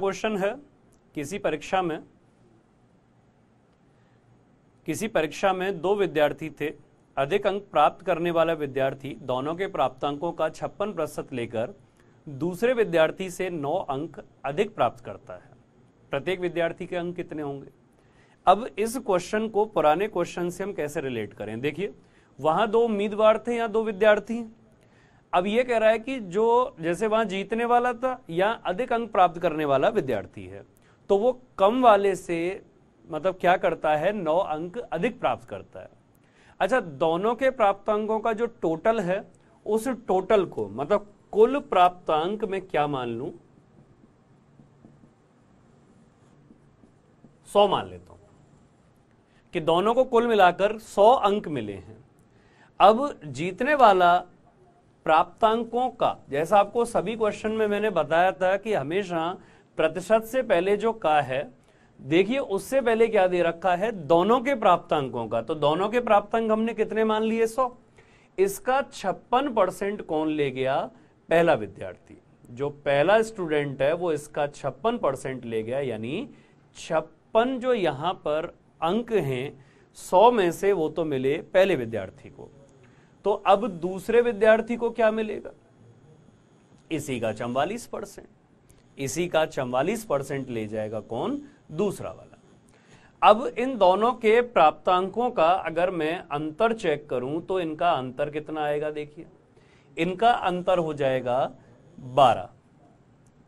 question है किसी परीक्षा में किसी परीक्षा में दो विद्यार्थी थे अधिक अंक प्राप्त करने वाला विद्यार्थी दोनों के अंकों का छप्पन प्रतिशत लेकर दूसरे विद्यार्थी से नौ अंक अधिक प्राप्त करता है प्रत्येक विद्यार्थी के अंक कितने होंगे अब इस क्वेश्चन को पुराने क्वेश्चन से हम कैसे रिलेट करें देखिए वहां दो उम्मीदवार थे या दो विद्यार्थी हैं अब ये कह रहा है कि जो जैसे वहां जीतने वाला था या अधिक अंक प्राप्त करने वाला विद्यार्थी है तो वो कम वाले से मतलब क्या करता है नौ अंक अधिक प्राप्त करता है अच्छा दोनों के प्राप्त अंकों का जो टोटल है उस टोटल को मतलब कुल प्राप्त अंक में क्या मान लू सौ मान लेता हूं कि दोनों को कुल मिलाकर सौ अंक मिले हैं अब जीतने वाला प्राप्तांकों का जैसा आपको सभी क्वेश्चन में मैंने बताया था कि हमेशा प्रतिशत से पहले जो का है देखिए उससे पहले क्या दे रखा है दोनों के प्राप्तांकों का तो दोनों के प्राप्तांक हमने कितने मान लिए सौ इसका छप्पन परसेंट कौन ले गया पहला विद्यार्थी जो पहला स्टूडेंट है वो इसका छप्पन परसेंट ले गया यानी छप्पन जो यहां पर अंक हैं सौ में से वो तो मिले पहले विद्यार्थी को तो अब दूसरे विद्यार्थी को क्या मिलेगा इसी का चवालीस परसेंट इसी का चवालीस परसेंट ले जाएगा कौन दूसरा वाला अब इन दोनों के प्राप्तांकों का अगर मैं अंतर चेक करूं तो इनका अंतर कितना आएगा देखिए इनका अंतर हो जाएगा बारह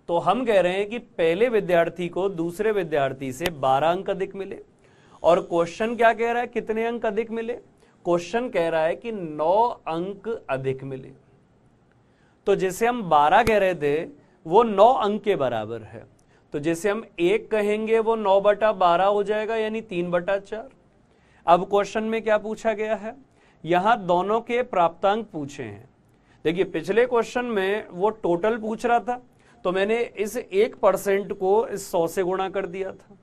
तो हम कह रहे हैं कि पहले विद्यार्थी को दूसरे विद्यार्थी से बारह अंक अधिक मिले और क्वेश्चन क्या कह रहा है कितने अंक अधिक मिले क्वेश्चन कह रहा है कि नौ अंक अधिक मिले तो जैसे हम बारह कह रहे थे वो नौ अंक के बराबर है तो जैसे हम एक कहेंगे वो नौ बटा बारह हो जाएगा यानी तीन बटा चार अब क्वेश्चन में क्या पूछा गया है यहां दोनों के प्राप्तांक पूछे हैं देखिए पिछले क्वेश्चन में वो टोटल पूछ रहा था तो मैंने इस एक परसेंट को इस सौ से गुणा कर दिया था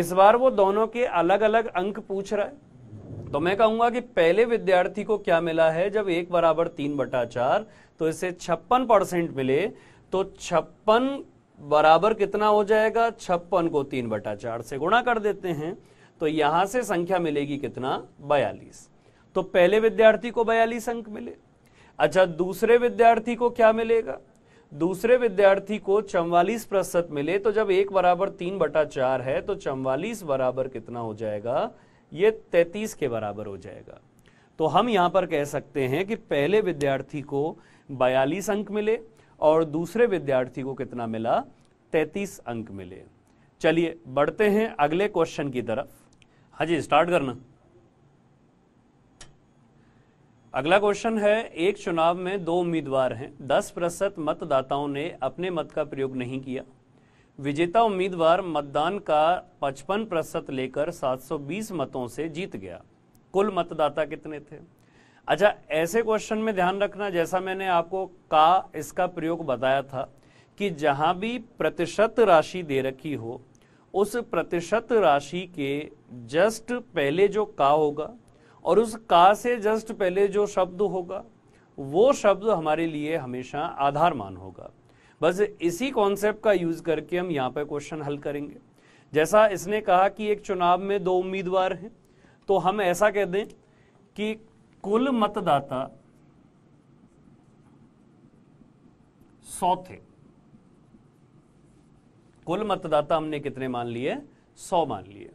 इस बार वो दोनों के अलग अलग अंक पूछ रहा है तो मैं कहूंगा कि पहले विद्यार्थी को क्या मिला है जब एक बराबर तीन बटा चार तो इसे छप्पन परसेंट मिले तो छप्पन बराबर कितना हो जाएगा छप्पन को तीन बटा चार से गुणा कर देते हैं तो यहां से संख्या मिलेगी कितना बयालीस तो पहले विद्यार्थी को बयालीस अंक मिले अच्छा दूसरे विद्यार्थी को क्या मिलेगा दूसरे विद्यार्थी को चौवालीस प्रतिशत मिले तो जब एक बराबर तीन बटा चार है तो चौवालीस बराबर कितना हो जाएगा ये 33 के बराबर हो जाएगा तो हम यहाँ पर कह सकते हैं कि पहले विद्यार्थी को 42 अंक मिले और दूसरे विद्यार्थी को कितना मिला 33 अंक मिले चलिए बढ़ते हैं अगले क्वेश्चन की तरफ हाँ जी स्टार्ट करना अगला क्वेश्चन है एक चुनाव में दो उम्मीदवार हैं 10 प्रतिशत मतदाताओं ने अपने मत का प्रयोग नहीं किया विजेता उम्मीदवार मतदान का 55 प्रतिशत लेकर 720 मतों से जीत गया कुल मतदाता कितने थे अच्छा ऐसे क्वेश्चन में ध्यान रखना जैसा मैंने आपको का इसका प्रयोग बताया था कि जहां भी प्रतिशत राशि दे रखी हो उस प्रतिशत राशि के जस्ट पहले जो का होगा और उस का से जस्ट पहले जो शब्द होगा वो शब्द हमारे लिए हमेशा आधार मान होगा बस इसी कॉन्सेप्ट का यूज करके हम यहाँ पे क्वेश्चन हल करेंगे जैसा इसने कहा कि एक चुनाव में दो उम्मीदवार हैं तो हम ऐसा कह दें कि कुल मतदाता सौ थे कुल मतदाता हमने कितने मान लिए सौ मान लिए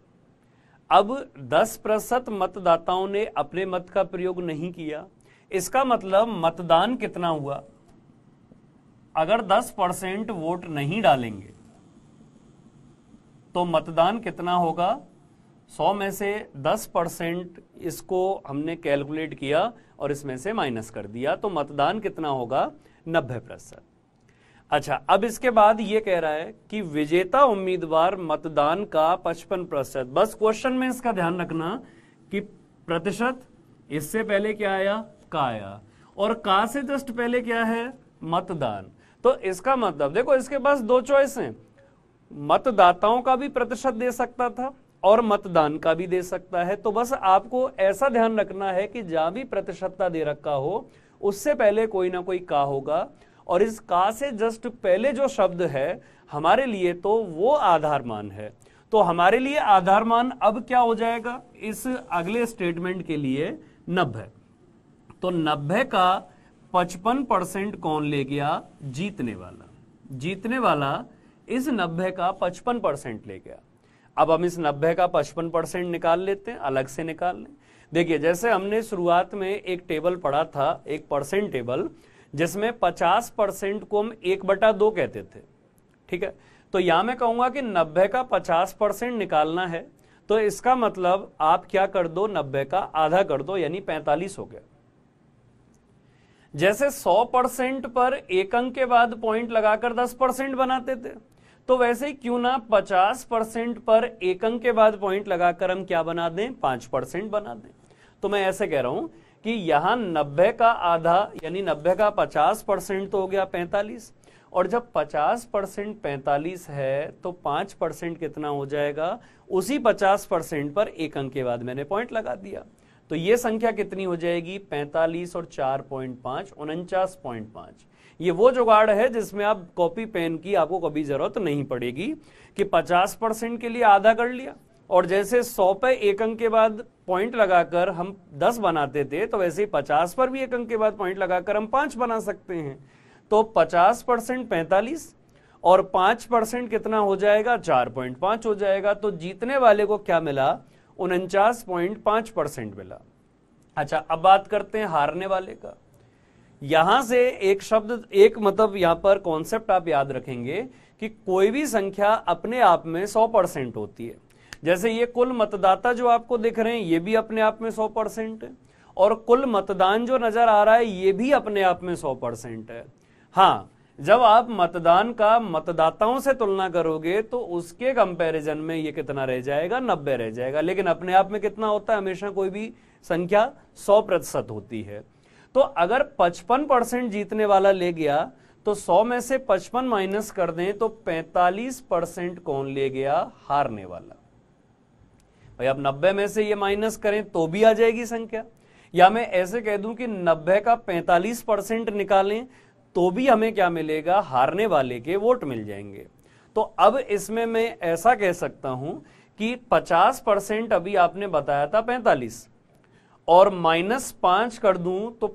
अब दस प्रतिशत मतदाताओं ने अपने मत का प्रयोग नहीं किया इसका मतलब मतदान कितना हुआ अगर 10 परसेंट वोट नहीं डालेंगे तो मतदान कितना होगा 100 में से 10 परसेंट इसको हमने कैलकुलेट किया और इसमें से माइनस कर दिया तो मतदान कितना होगा 90 प्रतिशत अच्छा अब इसके बाद यह कह रहा है कि विजेता उम्मीदवार मतदान का 55 प्रतिशत बस क्वेश्चन में इसका ध्यान रखना कि प्रतिशत इससे पहले क्या आया का आया और का से जस्ट पहले क्या है मतदान तो इसका मतलब देखो इसके पास दो चॉइस हैं मतदाताओं का भी प्रतिशत दे सकता था और मतदान का भी दे सकता है तो बस आपको ऐसा ध्यान रखना है कि जहां भी प्रतिशतता दे रखा हो उससे पहले कोई ना कोई का होगा और इस का से जस्ट पहले जो शब्द है हमारे लिए तो वो आधार मान है तो हमारे लिए आधार मान अब क्या हो जाएगा इस अगले स्टेटमेंट के लिए नब्बे तो नब्बे का पचपन परसेंट कौन ले गया जीतने वाला जीतने वाला इस नब्बे का पचपन परसेंट ले गया अब हम इस नब्बे का पचपन परसेंट निकाल लेते हैं अलग से निकाल लें देखिए जैसे हमने शुरुआत में एक टेबल पढ़ा था एक परसेंट टेबल जिसमें पचास परसेंट को हम एक बटा दो कहते थे ठीक है तो यहां मैं कहूंगा कि नब्बे का पचास परसेंट निकालना है तो इसका मतलब आप क्या कर दो नब्बे का आधा कर दो यानी पैंतालीस हो गया जैसे 100 परसेंट पर एक अंक के बाद पॉइंट लगाकर 10 परसेंट बनाते थे तो वैसे ही क्यों ना 50 परसेंट पर एक अंक के बाद पॉइंट लगाकर हम क्या बना दें पांच परसेंट बना दें तो मैं ऐसे कह रहा हूं कि यहां नब्बे का आधा यानी नब्बे का 50 परसेंट तो हो गया 45 और जब 50 परसेंट पैंतालीस है तो पांच परसेंट कितना हो जाएगा उसी 50 परसेंट पर एक अंक के बाद मैंने पॉइंट लगा दिया तो ये संख्या कितनी हो जाएगी 45 और 4.5 पॉइंट पांच ये वो जुगाड़ है जिसमें आप कॉपी पेन की आपको कभी जरूरत नहीं पड़ेगी कि 50 परसेंट के लिए आधा कर लिया और जैसे 100 पे एक अंक के बाद पॉइंट लगाकर हम 10 बनाते थे तो वैसे ही 50 पर भी एक अंक के बाद पॉइंट लगाकर हम पांच बना सकते हैं तो 50 परसेंट पैंतालीस और 5 परसेंट कितना हो जाएगा 4.5 हो जाएगा तो जीतने वाले को क्या मिला उनचास पॉइंट पांच परसेंट मिला अच्छा अब बात करते हैं हारने वाले का यहां से एक शब्द एक मतलब यहां पर कॉन्सेप्ट आप याद रखेंगे कि कोई भी संख्या अपने आप में सौ परसेंट होती है जैसे ये कुल मतदाता जो आपको दिख रहे हैं ये भी अपने आप में सौ परसेंट और कुल मतदान जो नजर आ रहा है ये भी अपने आप में सौ परसेंट है हाँ जब आप मतदान का मतदाताओं से तुलना करोगे तो उसके कंपैरिजन में ये कितना रह जाएगा नब्बे रह जाएगा लेकिन अपने आप में कितना होता है हमेशा कोई भी संख्या सौ प्रतिशत होती है तो अगर पचपन परसेंट जीतने वाला ले गया तो सौ में से पचपन माइनस कर दें तो पैंतालीस परसेंट कौन ले गया हारने वाला भाई आप नब्बे में से ये माइनस करें तो भी आ जाएगी संख्या या मैं ऐसे कह दूं कि नब्बे का पैंतालीस परसेंट निकालें तो भी हमें क्या मिलेगा हारने वाले के वोट मिल जाएंगे तो अब इसमें मैं ऐसा कह सकता हूं कि 50 परसेंट अभी आपने बताया था 45 और माइनस पांच कर दूं तो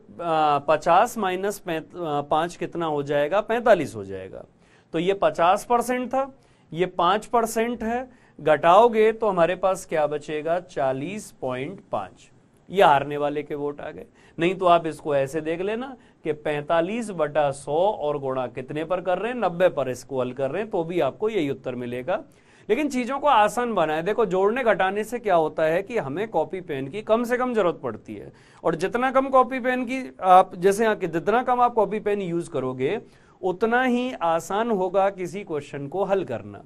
50 माइनस पांच कितना हो जाएगा 45 हो जाएगा तो ये 50 परसेंट था ये 5 परसेंट है घटाओगे तो हमारे पास क्या बचेगा 40.5 ये हारने वाले के वोट आ गए नहीं तो आप इसको ऐसे देख लेना कि 45 बटा 100 और गुणा कितने पर कर रहे हैं 90 पर इसको हल कर रहे हैं तो भी आपको यही उत्तर मिलेगा लेकिन चीजों को आसान बनाए देखो जोड़ने घटाने से क्या होता है कि हमें कॉपी पेन की कम से कम जरूरत पड़ती है और जितना कम कॉपी पेन की आप जैसे यहाँ जितना कम आप कॉपी पेन यूज करोगे उतना ही आसान होगा किसी क्वेश्चन को हल करना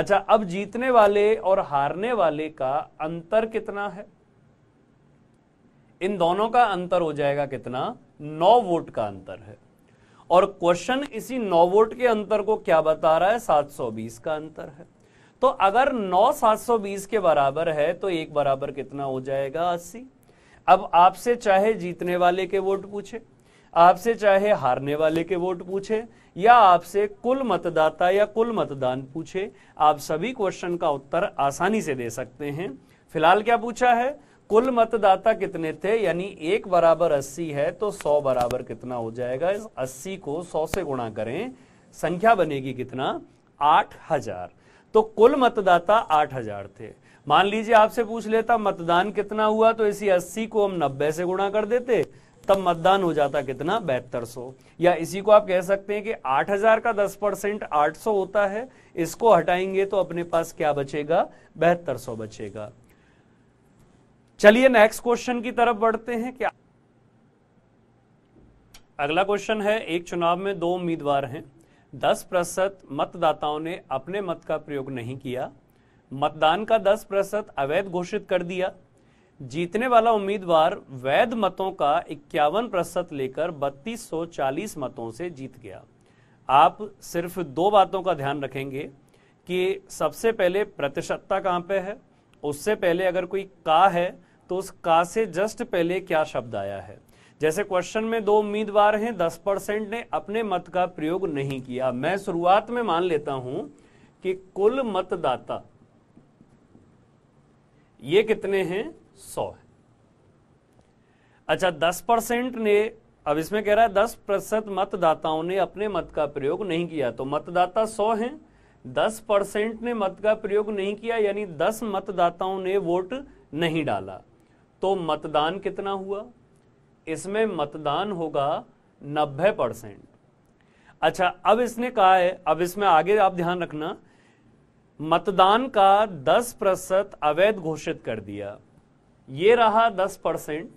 अच्छा अब जीतने वाले और हारने वाले का अंतर कितना है इन दोनों का अंतर हो जाएगा कितना नौ वोट का अंतर है और क्वेश्चन इसी नौ वोट के अंतर को क्या बता रहा है 720 का अंतर है तो अगर नौ 720 के बराबर है तो एक बराबर कितना हो जाएगा अस्सी अब आपसे चाहे जीतने वाले के वोट पूछे आपसे चाहे हारने वाले के वोट पूछे या आपसे कुल मतदाता या कुल मतदान पूछे आप सभी क्वेश्चन का उत्तर आसानी से दे सकते हैं फिलहाल क्या पूछा है कुल मतदाता कितने थे यानी एक बराबर अस्सी है तो सौ बराबर कितना हो जाएगा इस अस्सी को सौ से गुणा करें संख्या बनेगी कितना आठ हजार तो कुल मतदाता आठ हजार थे मान लीजिए आपसे पूछ लेता मतदान कितना हुआ तो इसी अस्सी को हम नब्बे से गुणा कर देते तब मतदान हो जाता कितना बेहतर सौ या इसी को आप कह सकते हैं कि 8000 का 10 परसेंट आठ होता है इसको हटाएंगे तो अपने पास क्या बचेगा बेहतर सौ बचेगा चलिए नेक्स्ट क्वेश्चन की तरफ बढ़ते हैं क्या अगला क्वेश्चन है एक चुनाव में दो उम्मीदवार हैं दस प्रतिशत मतदाताओं ने अपने मत का प्रयोग नहीं किया मतदान का दस प्रतिशत अवैध घोषित कर दिया जीतने वाला उम्मीदवार वैध मतों का इक्यावन प्रतिशत लेकर चालीस मतों से जीत गया आप सिर्फ दो बातों का ध्यान रखेंगे कि सबसे पहले प्रतिशतता कहाँ पे है उससे पहले अगर कोई का है तो उस का से जस्ट पहले क्या शब्द आया है जैसे क्वेश्चन में दो उम्मीदवार हैं दस परसेंट ने अपने मत का प्रयोग नहीं किया मैं शुरुआत में मान लेता हूं कि कुल मतदाता ये कितने हैं सौ है अच्छा दस परसेंट ने अब इसमें कह रहा है दस प्रतिशत मतदाताओं ने अपने मत का प्रयोग नहीं किया तो मतदाता सौ हैं दस परसेंट ने मत का प्रयोग नहीं किया यानी दस मतदाताओं ने वोट नहीं डाला तो मतदान कितना हुआ इसमें मतदान होगा 90 परसेंट अच्छा अब इसने कहा है अब इसमें आगे आप ध्यान रखना मतदान का 10 प्रतिशत अवैध घोषित कर दिया ये रहा 10 परसेंट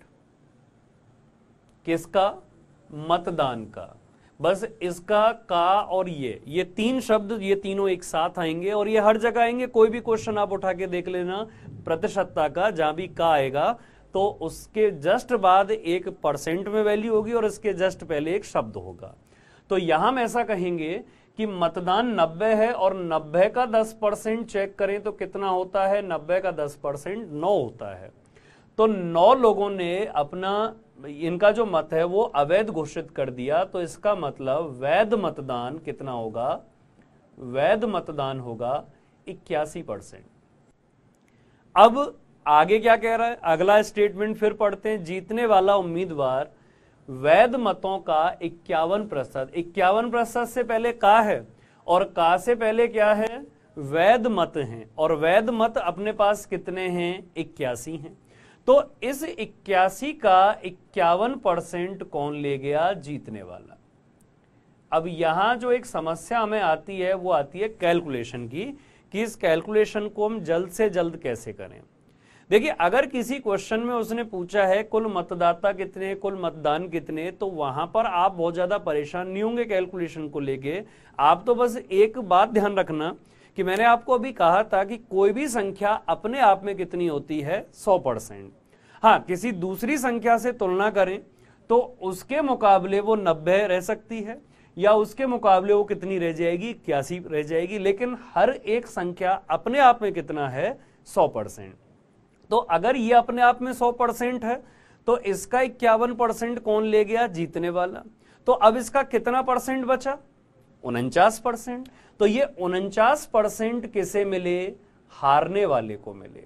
किसका मतदान का बस इसका का और ये ये तीन शब्द ये तीनों एक साथ आएंगे और ये हर जगह आएंगे कोई भी क्वेश्चन आप उठा के देख लेना प्रतिशतता का जहां भी का आएगा तो उसके जस्ट बाद एक परसेंट में वैल्यू होगी और इसके जस्ट पहले एक शब्द होगा तो यहां हम ऐसा कहेंगे कि मतदान 90 है और 90 का 10 परसेंट चेक करें तो कितना होता है 90 का 10 परसेंट नौ होता है तो नौ लोगों ने अपना इनका जो मत है वो अवैध घोषित कर दिया तो इसका मतलब वैध मतदान कितना होगा वैध मतदान होगा इक्यासी परसेंट अब आगे क्या कह रहा है अगला स्टेटमेंट फिर पढ़ते हैं जीतने वाला उम्मीदवार वैध मतों का इक्यावन प्रतिशत इक्यावन प्रतिशत से पहले का है और का से पहले क्या है वैध मत हैं और वैध मत अपने पास कितने हैं इक्यासी हैं तो इस इक्यासी का इक्यावन परसेंट कौन ले गया जीतने वाला अब यहां जो एक समस्या हमें आती है वो आती है कैलकुलेशन की कि इस कैलकुलेशन को हम जल्द से जल्द कैसे करें देखिए अगर किसी क्वेश्चन में उसने पूछा है कुल मतदाता कितने कुल मतदान कितने तो वहां पर आप बहुत ज्यादा परेशान नहीं होंगे कैलकुलेशन को लेके आप तो बस एक बात ध्यान रखना कि मैंने आपको अभी कहा था कि कोई भी संख्या अपने आप में कितनी होती है सौ परसेंट हाँ किसी दूसरी संख्या से तुलना करें तो उसके मुकाबले वो नब्बे रह सकती है या उसके मुकाबले वो कितनी रह जाएगी इक्यासी रह जाएगी लेकिन हर एक संख्या अपने आप में कितना है सौ परसेंट तो अगर ये अपने आप में सौ परसेंट है तो इसका इक्यावन परसेंट कौन ले गया जीतने वाला तो अब इसका कितना परसेंट बचा उनचास परसेंट तो ये उनचास परसेंट किसे मिले हारने वाले को मिले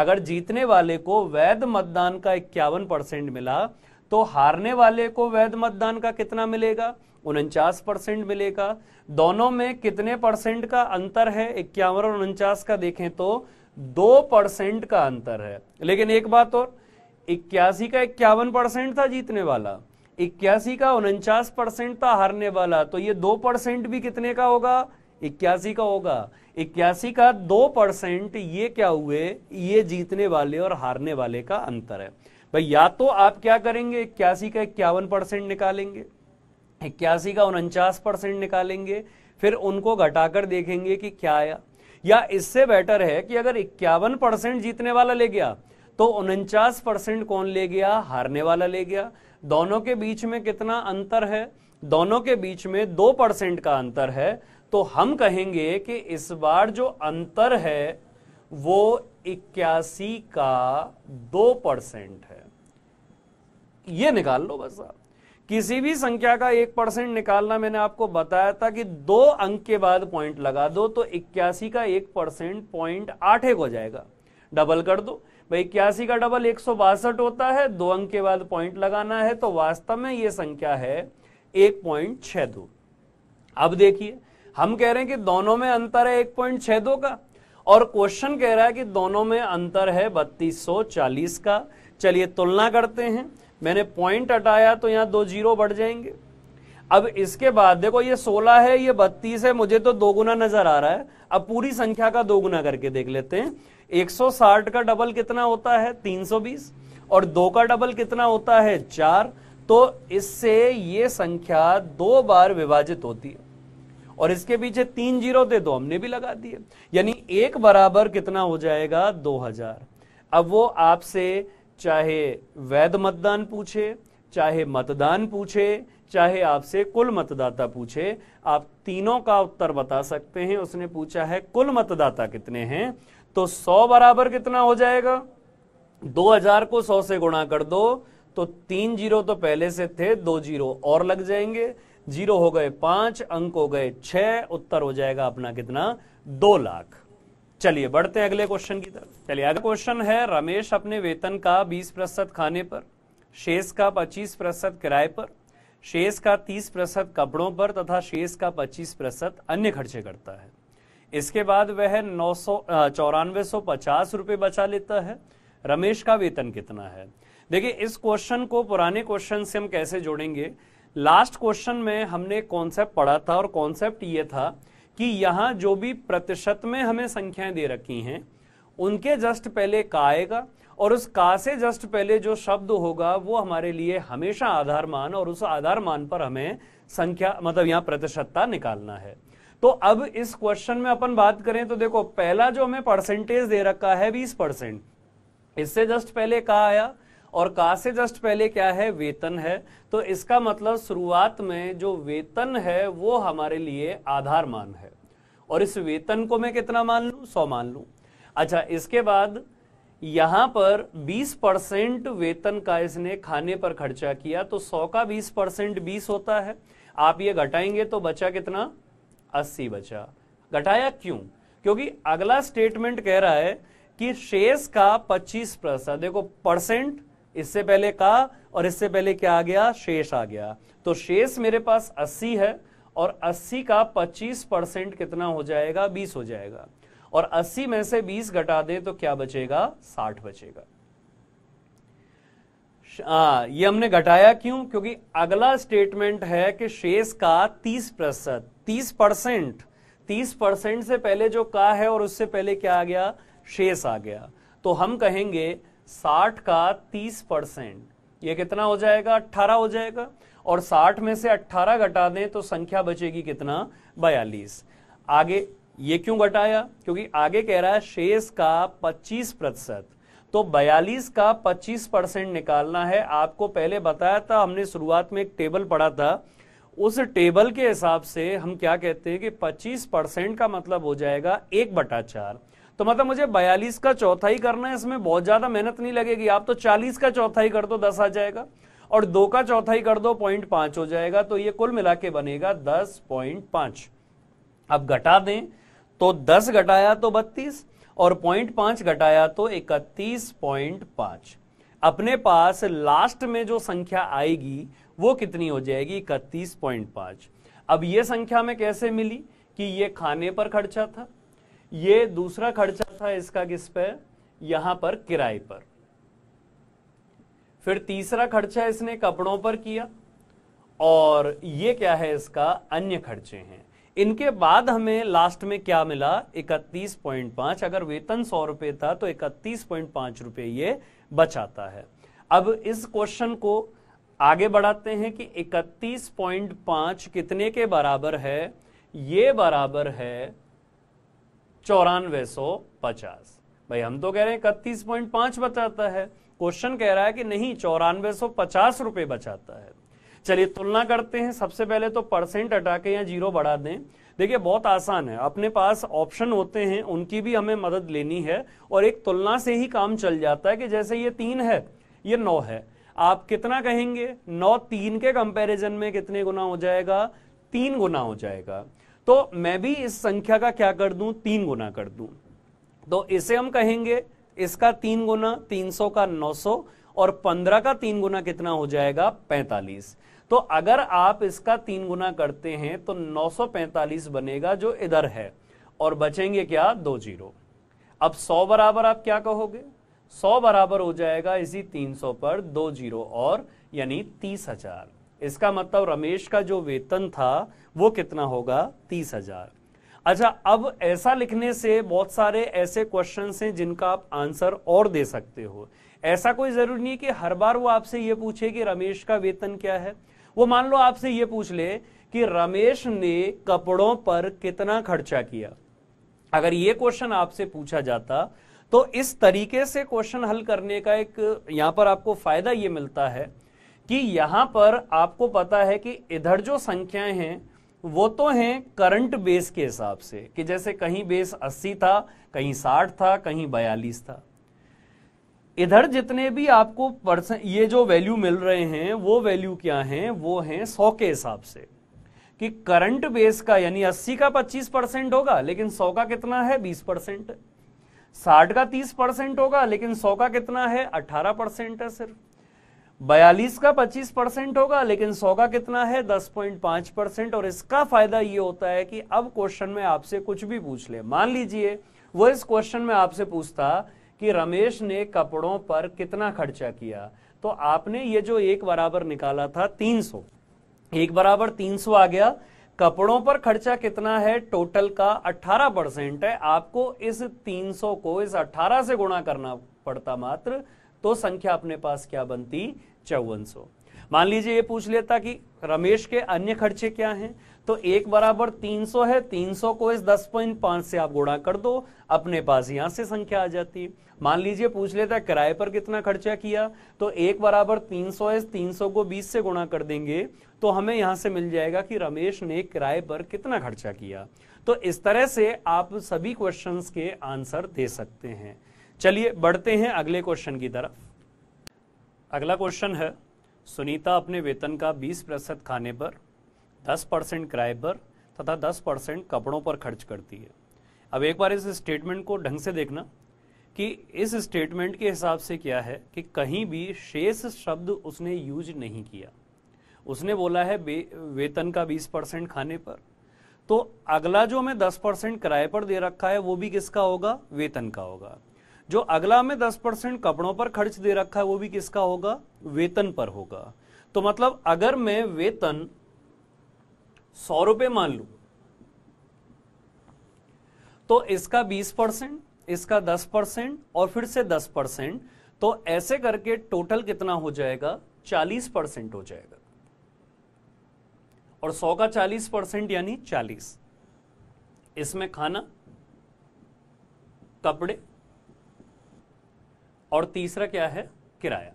अगर जीतने वाले को वैध मतदान का इक्यावन परसेंट मिला तो हारने वाले को वैध मतदान का कितना मिलेगा उनचास परसेंट मिलेगा दोनों में कितने परसेंट का अंतर है इक्यावन और उनचास का देखें तो दो परसेंट का अंतर है लेकिन एक बात और इक्यासी का इक्यावन परसेंट था जीतने वाला इक्यासी का उनचास परसेंट था हारने वाला तो ये दो परसेंट भी कितने का होगा इक्यासी का होगा इक्यासी का दो परसेंट ये क्या हुए ये जीतने वाले और हारने वाले का अंतर है भाई या तो आप क्या करेंगे इक्यासी का इक्यावन परसेंट निकालेंगे इक्यासी का उनचास परसेंट निकालेंगे फिर उनको घटाकर देखेंगे कि क्या आया या इससे बेटर है कि अगर इक्यावन परसेंट जीतने वाला ले गया तो उनचास परसेंट कौन ले गया हारने वाला ले गया दोनों के बीच में कितना अंतर है दोनों के बीच में दो परसेंट का अंतर है तो हम कहेंगे कि इस बार जो अंतर है वो इक्यासी का दो परसेंट है ये निकाल लो बस आप किसी भी संख्या का एक परसेंट निकालना मैंने आपको बताया था कि दो अंक के बाद पॉइंट लगा दो तो इक्यासी का एक परसेंट पॉइंट आठ एक हो जाएगा डबल कर दो भाई इक्यासी का डबल एक सौ बासठ होता है दो अंक के बाद पॉइंट लगाना है तो वास्तव में ये संख्या है एक पॉइंट छह दो अब देखिए हम कह रहे हैं कि दोनों में अंतर है एक पॉइंट छह दो का और क्वेश्चन कह रहा है कि दोनों में अंतर है बत्तीस सौ चालीस का चलिए तुलना करते हैं मैंने पॉइंट हटाया तो यहां दो जीरो बढ़ जाएंगे अब इसके बाद देखो ये सोलह है ये बत्तीस है मुझे तो दो गुना नजर आ रहा है अब पूरी संख्या का दो गुना करके देख लेते हैं 160 का डबल कितना होता है 320 और दो का डबल कितना होता है चार तो इससे ये संख्या दो बार विभाजित होती है और इसके पीछे तीन जीरो दे दो हमने भी लगा दिए यानी एक बराबर कितना हो जाएगा दो हजार अब वो आपसे चाहे वैध मतदान पूछे चाहे मतदान पूछे चाहे आपसे कुल मतदाता पूछे आप तीनों का उत्तर बता सकते हैं उसने पूछा है कुल मतदाता कितने हैं तो 100 बराबर कितना हो जाएगा 2000 को 100 से गुणा कर दो तो तीन जीरो तो पहले से थे दो जीरो और लग जाएंगे जीरो हो गए पांच अंक हो गए छह उत्तर हो जाएगा अपना कितना दो लाख चलिए बढ़ते हैं अगले क्वेश्चन की तरफ चलिए अगला क्वेश्चन है रमेश अपने वेतन का बीस प्रतिशत खाने पर शेष का पच्चीस प्रतिशत किराए पर शेष का तीस प्रतिशत कपड़ों पर तथा शेष का पच्चीस प्रतिशत अन्य खर्चे करता है इसके बाद वह नौ सौ चौरानवे सौ पचास रुपये बचा लेता है रमेश का वेतन कितना है देखिए इस क्वेश्चन को पुराने क्वेश्चन से हम कैसे जोड़ेंगे लास्ट क्वेश्चन में हमने कॉन्सेप्ट पढ़ा था और कॉन्सेप्ट ये था कि यहां जो भी प्रतिशत में हमें संख्याएं दे रखी हैं उनके जस्ट पहले का आएगा और उस का से जस्ट पहले जो शब्द होगा वो हमारे लिए हमेशा आधार मान और उस आधार मान पर हमें संख्या मतलब यहां प्रतिशतता निकालना है तो अब इस क्वेश्चन में अपन बात करें तो देखो पहला जो हमें परसेंटेज दे रखा है बीस परसेंट इससे जस्ट पहले का आया और का से जस्ट पहले क्या है वेतन है तो इसका मतलब शुरुआत में जो वेतन है वो हमारे लिए आधार मान है और इस वेतन को मैं कितना मान लू सौ मान लू अच्छा इसके बाद यहां पर 20 परसेंट वेतन का इसने खाने पर खर्चा किया तो 100 का 20 परसेंट बीस होता है आप ये घटाएंगे तो बचा कितना 80 बचा घटाया क्यों क्योंकि अगला स्टेटमेंट कह रहा है कि शेष का 25 प्रतिशत देखो परसेंट इससे पहले का और इससे पहले क्या आ गया शेष आ गया तो शेष मेरे पास 80 है और 80 का 25 परसेंट कितना हो जाएगा 20 हो जाएगा और 80 में से 20 घटा दे तो क्या बचेगा 60 बचेगा आ, ये हमने घटाया क्यों क्योंकि अगला स्टेटमेंट है कि शेष का 30 प्रतिशत तीस परसेंट तीस परसेंट से पहले जो का है और उससे पहले क्या आ गया शेष आ गया तो हम कहेंगे साठ का तीस परसेंट यह कितना हो जाएगा अट्ठारह हो जाएगा और साठ में से 18 घटा दें तो संख्या बचेगी कितना बयालीस आगे ये क्यों घटाया क्योंकि आगे कह रहा है शेष का पच्चीस प्रतिशत तो 42 का 25 परसेंट निकालना है आपको पहले बताया था हमने शुरुआत में एक टेबल पढ़ा था उस टेबल के हिसाब से हम क्या कहते हैं कि 25 परसेंट का मतलब हो जाएगा एक बटा चार तो मतलब मुझे बयालीस का चौथाई करना है इसमें बहुत ज्यादा मेहनत नहीं लगेगी आप तो चालीस का चौथाई कर दो दस आ जाएगा और दो का चौथाई कर दो पॉइंट पांच हो जाएगा तो ये कुल मिला के बनेगा दस पॉइंट पांच अब घटा दें तो दस घटाया तो बत्तीस और पॉइंट पांच घटाया तो इकतीस पॉइंट पांच अपने पास लास्ट में जो संख्या आएगी वो कितनी हो जाएगी इकतीस पॉइंट पांच अब ये संख्या में कैसे मिली कि ये खाने पर खर्चा था ये दूसरा खर्चा था इसका किस पे यहां पर किराए पर फिर तीसरा खर्चा इसने कपड़ों पर किया और ये क्या है इसका अन्य खर्चे हैं इनके बाद हमें लास्ट में क्या मिला 31.5 अगर वेतन सौ रुपए था तो 31.5 रुपये ये बचाता है अब इस क्वेश्चन को आगे बढ़ाते हैं कि 31.5 कितने के बराबर है ये बराबर है चौरानवे सौ पचास भाई हम तो कह रहे हैं इकतीस पॉइंट पांच बचाता है क्वेश्चन कह रहा है कि नहीं चौरानवे सौ पचास रुपए बचाता है चलिए तुलना करते हैं सबसे पहले तो परसेंट हटा के या जीरो बढ़ा दें देखिए बहुत आसान है अपने पास ऑप्शन होते हैं उनकी भी हमें मदद लेनी है और एक तुलना से ही काम चल जाता है कि जैसे ये तीन है ये नौ है आप कितना कहेंगे नौ तीन के कंपैरिजन में कितने गुना हो जाएगा तीन गुना हो जाएगा तो मैं भी इस संख्या का क्या कर दूं तीन गुना कर दूं तो इसे हम कहेंगे इसका तीन गुना तीन सौ का नौ सौ और पंद्रह का तीन गुना कितना हो जाएगा पैंतालीस तो अगर आप इसका तीन गुना करते हैं तो 945 बनेगा जो इधर है और बचेंगे क्या दो जीरो अब 100 बराबर आप क्या कहोगे 100 बराबर हो जाएगा इसी 300 पर दो जीरो और यानी तीस हजार इसका मतलब रमेश का जो वेतन था वो कितना होगा तीस हजार अच्छा अब ऐसा लिखने से बहुत सारे ऐसे क्वेश्चन हैं जिनका आप आंसर और दे सकते हो ऐसा कोई जरूरी नहीं कि हर बार वो आपसे ये पूछे कि रमेश का वेतन क्या है वो मान लो आपसे ये पूछ ले कि रमेश ने कपड़ों पर कितना खर्चा किया अगर ये क्वेश्चन आपसे पूछा जाता तो इस तरीके से क्वेश्चन हल करने का एक यहां पर आपको फायदा ये मिलता है कि यहां पर आपको पता है कि इधर जो संख्याएं हैं वो तो हैं करंट बेस के हिसाब से कि जैसे कहीं बेस 80 था कहीं 60 था कहीं 42 था इधर जितने भी आपको परसेंट ये जो वैल्यू मिल रहे हैं वो वैल्यू क्या हैं वो हैं 100 के हिसाब से कि करंट बेस का यानी 80 का 25 परसेंट होगा लेकिन 100 का कितना है 20 परसेंट साठ का 30 परसेंट होगा लेकिन 100 का कितना है 18 परसेंट है सिर्फ बयालीस का पच्चीस परसेंट होगा लेकिन सौ का कितना है दस पॉइंट पांच परसेंट और इसका फायदा ये होता है कि अब क्वेश्चन में आपसे कुछ भी पूछ ले मान लीजिए वो इस क्वेश्चन में आपसे पूछता कि रमेश ने कपड़ों पर कितना खर्चा किया तो आपने ये जो एक बराबर निकाला था तीन सौ एक बराबर तीन सौ आ गया कपड़ों पर खर्चा कितना है टोटल का अट्ठारह परसेंट है आपको इस तीन को इस अट्ठारह से गुणा करना पड़ता मात्र तो संख्या अपने पास क्या बनती चौवन सौ मान लीजिए ये पूछ लेता कि रमेश के अन्य खर्चे क्या हैं तो एक बराबर 300 है 300 को इस 10.5 से आप गुणा कर दो अपने पास यहां से संख्या आ जाती मान लीजिए पूछ लेता किराए पर कितना खर्चा किया तो एक बराबर 300 है 300 को 20 से गुणा कर देंगे तो हमें यहां से मिल जाएगा कि रमेश ने किराए पर कितना खर्चा किया तो इस तरह से आप सभी क्वेश्चन के आंसर दे सकते हैं चलिए बढ़ते हैं अगले क्वेश्चन की तरफ अगला क्वेश्चन है सुनीता अपने वेतन का 20 प्रतिशत खाने पर 10 परसेंट किराए पर तथा 10 परसेंट कपड़ों पर खर्च करती है अब एक बार इस स्टेटमेंट को ढंग से देखना कि इस स्टेटमेंट के हिसाब से क्या है कि कहीं भी शेष शब्द उसने यूज नहीं किया उसने बोला है वेतन का 20 परसेंट खाने पर तो अगला जो मैं 10 परसेंट किराए पर दे रखा है वो भी किसका होगा वेतन का होगा जो अगला में दस परसेंट कपड़ों पर खर्च दे रखा है वो भी किसका होगा वेतन पर होगा तो मतलब अगर मैं वेतन सौ रुपए मान लू तो इसका बीस परसेंट इसका दस परसेंट और फिर से दस परसेंट तो ऐसे करके टोटल कितना हो जाएगा चालीस परसेंट हो जाएगा और सौ का चालीस परसेंट यानी चालीस इसमें खाना कपड़े और तीसरा क्या है किराया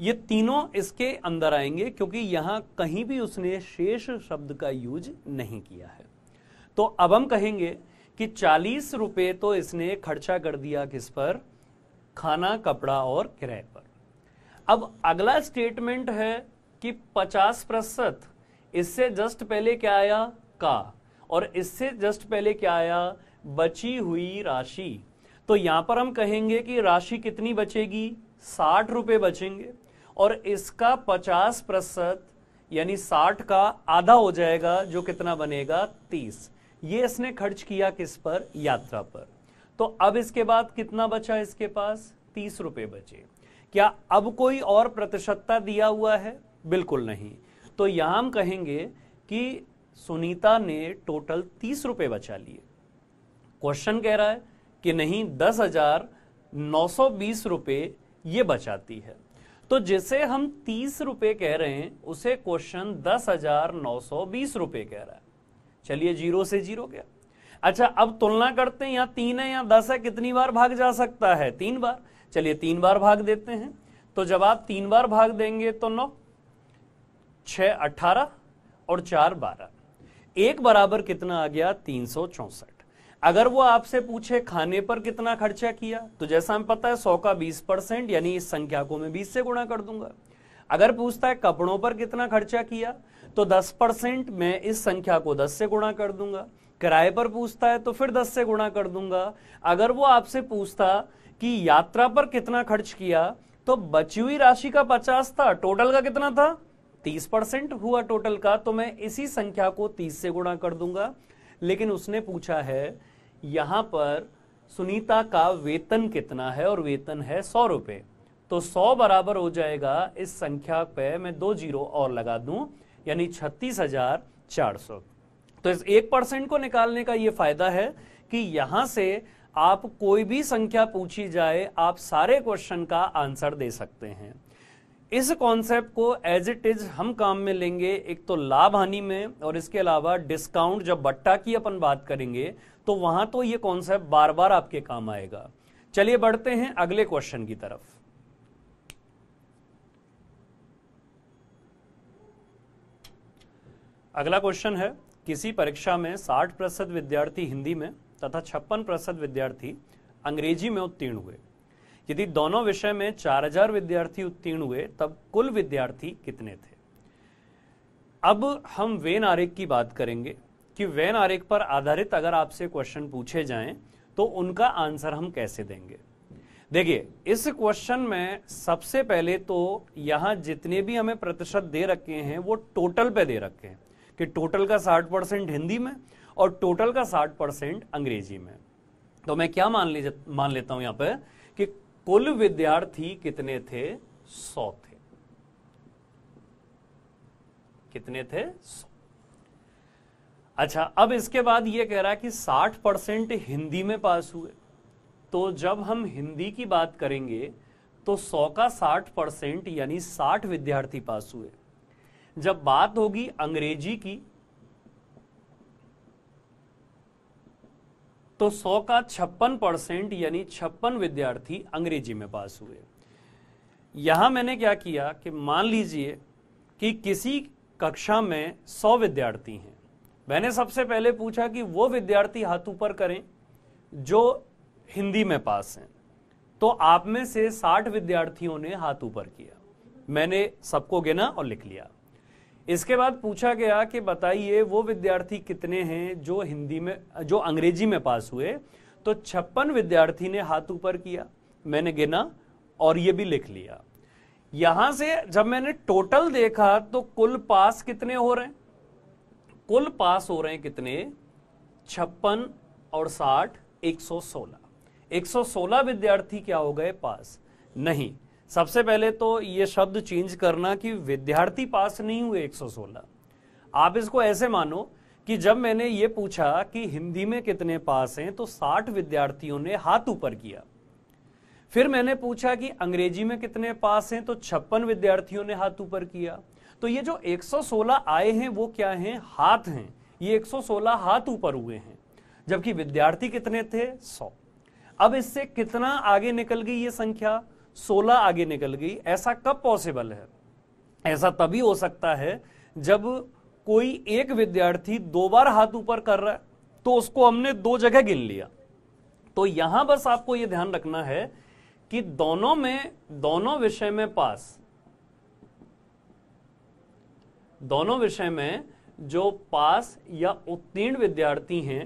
ये तीनों इसके अंदर आएंगे क्योंकि यहां कहीं भी उसने शेष शब्द का यूज नहीं किया है तो अब हम कहेंगे कि चालीस रुपए तो इसने खर्चा कर दिया किस पर खाना कपड़ा और किराए पर अब अगला स्टेटमेंट है कि पचास प्रतिशत इससे जस्ट पहले क्या आया का और इससे जस्ट पहले क्या आया बची हुई राशि तो यहां पर हम कहेंगे कि राशि कितनी बचेगी साठ रुपए बचेंगे और इसका पचास प्रतिशत यानी साठ का आधा हो जाएगा जो कितना बनेगा तीस ये इसने खर्च किया किस पर यात्रा पर तो अब इसके बाद कितना बचा इसके पास तीस रुपए बचे क्या अब कोई और प्रतिशतता दिया हुआ है बिल्कुल नहीं तो यहां हम कहेंगे कि सुनीता ने टोटल तीस रुपए बचा लिए क्वेश्चन कह रहा है कि नहीं दस हजार नौ सौ बीस रुपये ये बचाती है तो जिसे हम तीस रुपये कह रहे हैं उसे क्वेश्चन दस हजार नौ सौ बीस रुपये कह रहा है चलिए जीरो से जीरो गया अच्छा अब तुलना करते हैं यहाँ तीन है या दस है कितनी बार भाग जा सकता है तीन बार चलिए तीन बार भाग देते हैं तो जब आप तीन बार भाग देंगे तो नौ छ अठारह और चार बारह एक बराबर कितना आ गया तीन सौ चौसठ अगर वो आपसे पूछे खाने पर कितना खर्चा किया तो जैसा हमें पता है सौ का बीस परसेंट यानी इस संख्या को मैं बीस से गुणा कर दूंगा अगर पूछता है कपड़ों पर कितना खर्चा किया तो दस परसेंट मैं इस संख्या को दस से गुणा कर दूंगा किराए पर पूछता है तो फिर दस से गुणा कर दूंगा अगर वो आपसे पूछता कि यात्रा पर कितना खर्च किया तो बची हुई राशि का पचास था टोटल का कितना था तीस परसेंट हुआ टोटल का तो मैं इसी संख्या को तीस से गुणा कर दूंगा लेकिन उसने पूछा है यहाँ पर सुनीता का वेतन कितना है और वेतन है सौ रुपये तो सौ बराबर हो जाएगा इस संख्या पे मैं दो जीरो और लगा दू यानी छत्तीस हजार चार सौ तो इस एक परसेंट को निकालने का ये फायदा है कि यहां से आप कोई भी संख्या पूछी जाए आप सारे क्वेश्चन का आंसर दे सकते हैं इस कॉन्सेप्ट को एज इट इज हम काम में लेंगे एक तो लाभ हानि में और इसके अलावा डिस्काउंट जब बट्टा की अपन बात करेंगे तो वहां तो ये कॉन्सेप्ट बार बार आपके काम आएगा चलिए बढ़ते हैं अगले क्वेश्चन की तरफ अगला क्वेश्चन है किसी परीक्षा में 60 प्रतिशत विद्यार्थी हिंदी में तथा छप्पन प्रतिशत विद्यार्थी अंग्रेजी में उत्तीर्ण हुए यदि दोनों विषय में 4000 विद्यार्थी उत्तीर्ण हुए तब कुल विद्यार्थी कितने थे अब हम वेन आरेख की बात करेंगे कि वेन आरेख पर आधारित अगर आपसे क्वेश्चन पूछे जाएं तो उनका आंसर हम कैसे देंगे देखिए इस क्वेश्चन में सबसे पहले तो यहां जितने भी हमें प्रतिशत दे रखे हैं वो टोटल पे दे रखे हैं कि टोटल का 60 परसेंट हिंदी में और टोटल का 60 परसेंट अंग्रेजी में तो मैं क्या मान ले मान लेता हूं यहां पर कि कुल विद्यार्थी कितने थे सौ थे कितने थे सौ अच्छा अब इसके बाद यह कह रहा है कि साठ परसेंट हिंदी में पास हुए तो जब हम हिंदी की बात करेंगे तो सौ का साठ परसेंट यानी साठ विद्यार्थी पास हुए जब बात होगी अंग्रेजी की तो 100 का छप्पन परसेंट यानी छप्पन विद्यार्थी अंग्रेजी में पास हुए यहां मैंने क्या किया कि मान लीजिए कि किसी कक्षा में 100 विद्यार्थी हैं मैंने सबसे पहले पूछा कि वो विद्यार्थी हाथ ऊपर करें जो हिंदी में पास हैं तो आप में से 60 विद्यार्थियों ने हाथ ऊपर किया मैंने सबको गिना और लिख लिया इसके बाद पूछा गया कि बताइए वो विद्यार्थी कितने हैं जो हिंदी में जो अंग्रेजी में पास हुए तो छप्पन विद्यार्थी ने हाथ ऊपर किया मैंने गिना और ये भी लिख लिया यहां से जब मैंने टोटल देखा तो कुल पास कितने हो रहे हैं कुल पास हो रहे हैं कितने छप्पन और साठ 116 116 विद्यार्थी क्या हो गए पास नहीं सबसे पहले तो ये शब्द चेंज करना कि विद्यार्थी पास नहीं हुए 116 आप इसको ऐसे मानो कि जब मैंने ये पूछा कि हिंदी में कितने पास हैं तो 60 विद्यार्थियों ने हाथ ऊपर किया फिर मैंने पूछा कि अंग्रेजी में कितने पास हैं तो छप्पन विद्यार्थियों ने हाथ ऊपर किया तो ये जो 116 आए हैं वो क्या हैं हाथ हैं ये 116 हाथ ऊपर हुए हैं जबकि विद्यार्थी कितने थे 100 अब इससे कितना आगे निकल गई ये संख्या सोलह आगे निकल गई ऐसा कब पॉसिबल है ऐसा तभी हो सकता है जब कोई एक विद्यार्थी दो बार हाथ ऊपर कर रहा है तो उसको हमने दो जगह गिन लिया तो यहां बस आपको यह ध्यान रखना है कि दोनों में दोनों विषय में पास दोनों विषय में जो पास या उत्तीर्ण विद्यार्थी हैं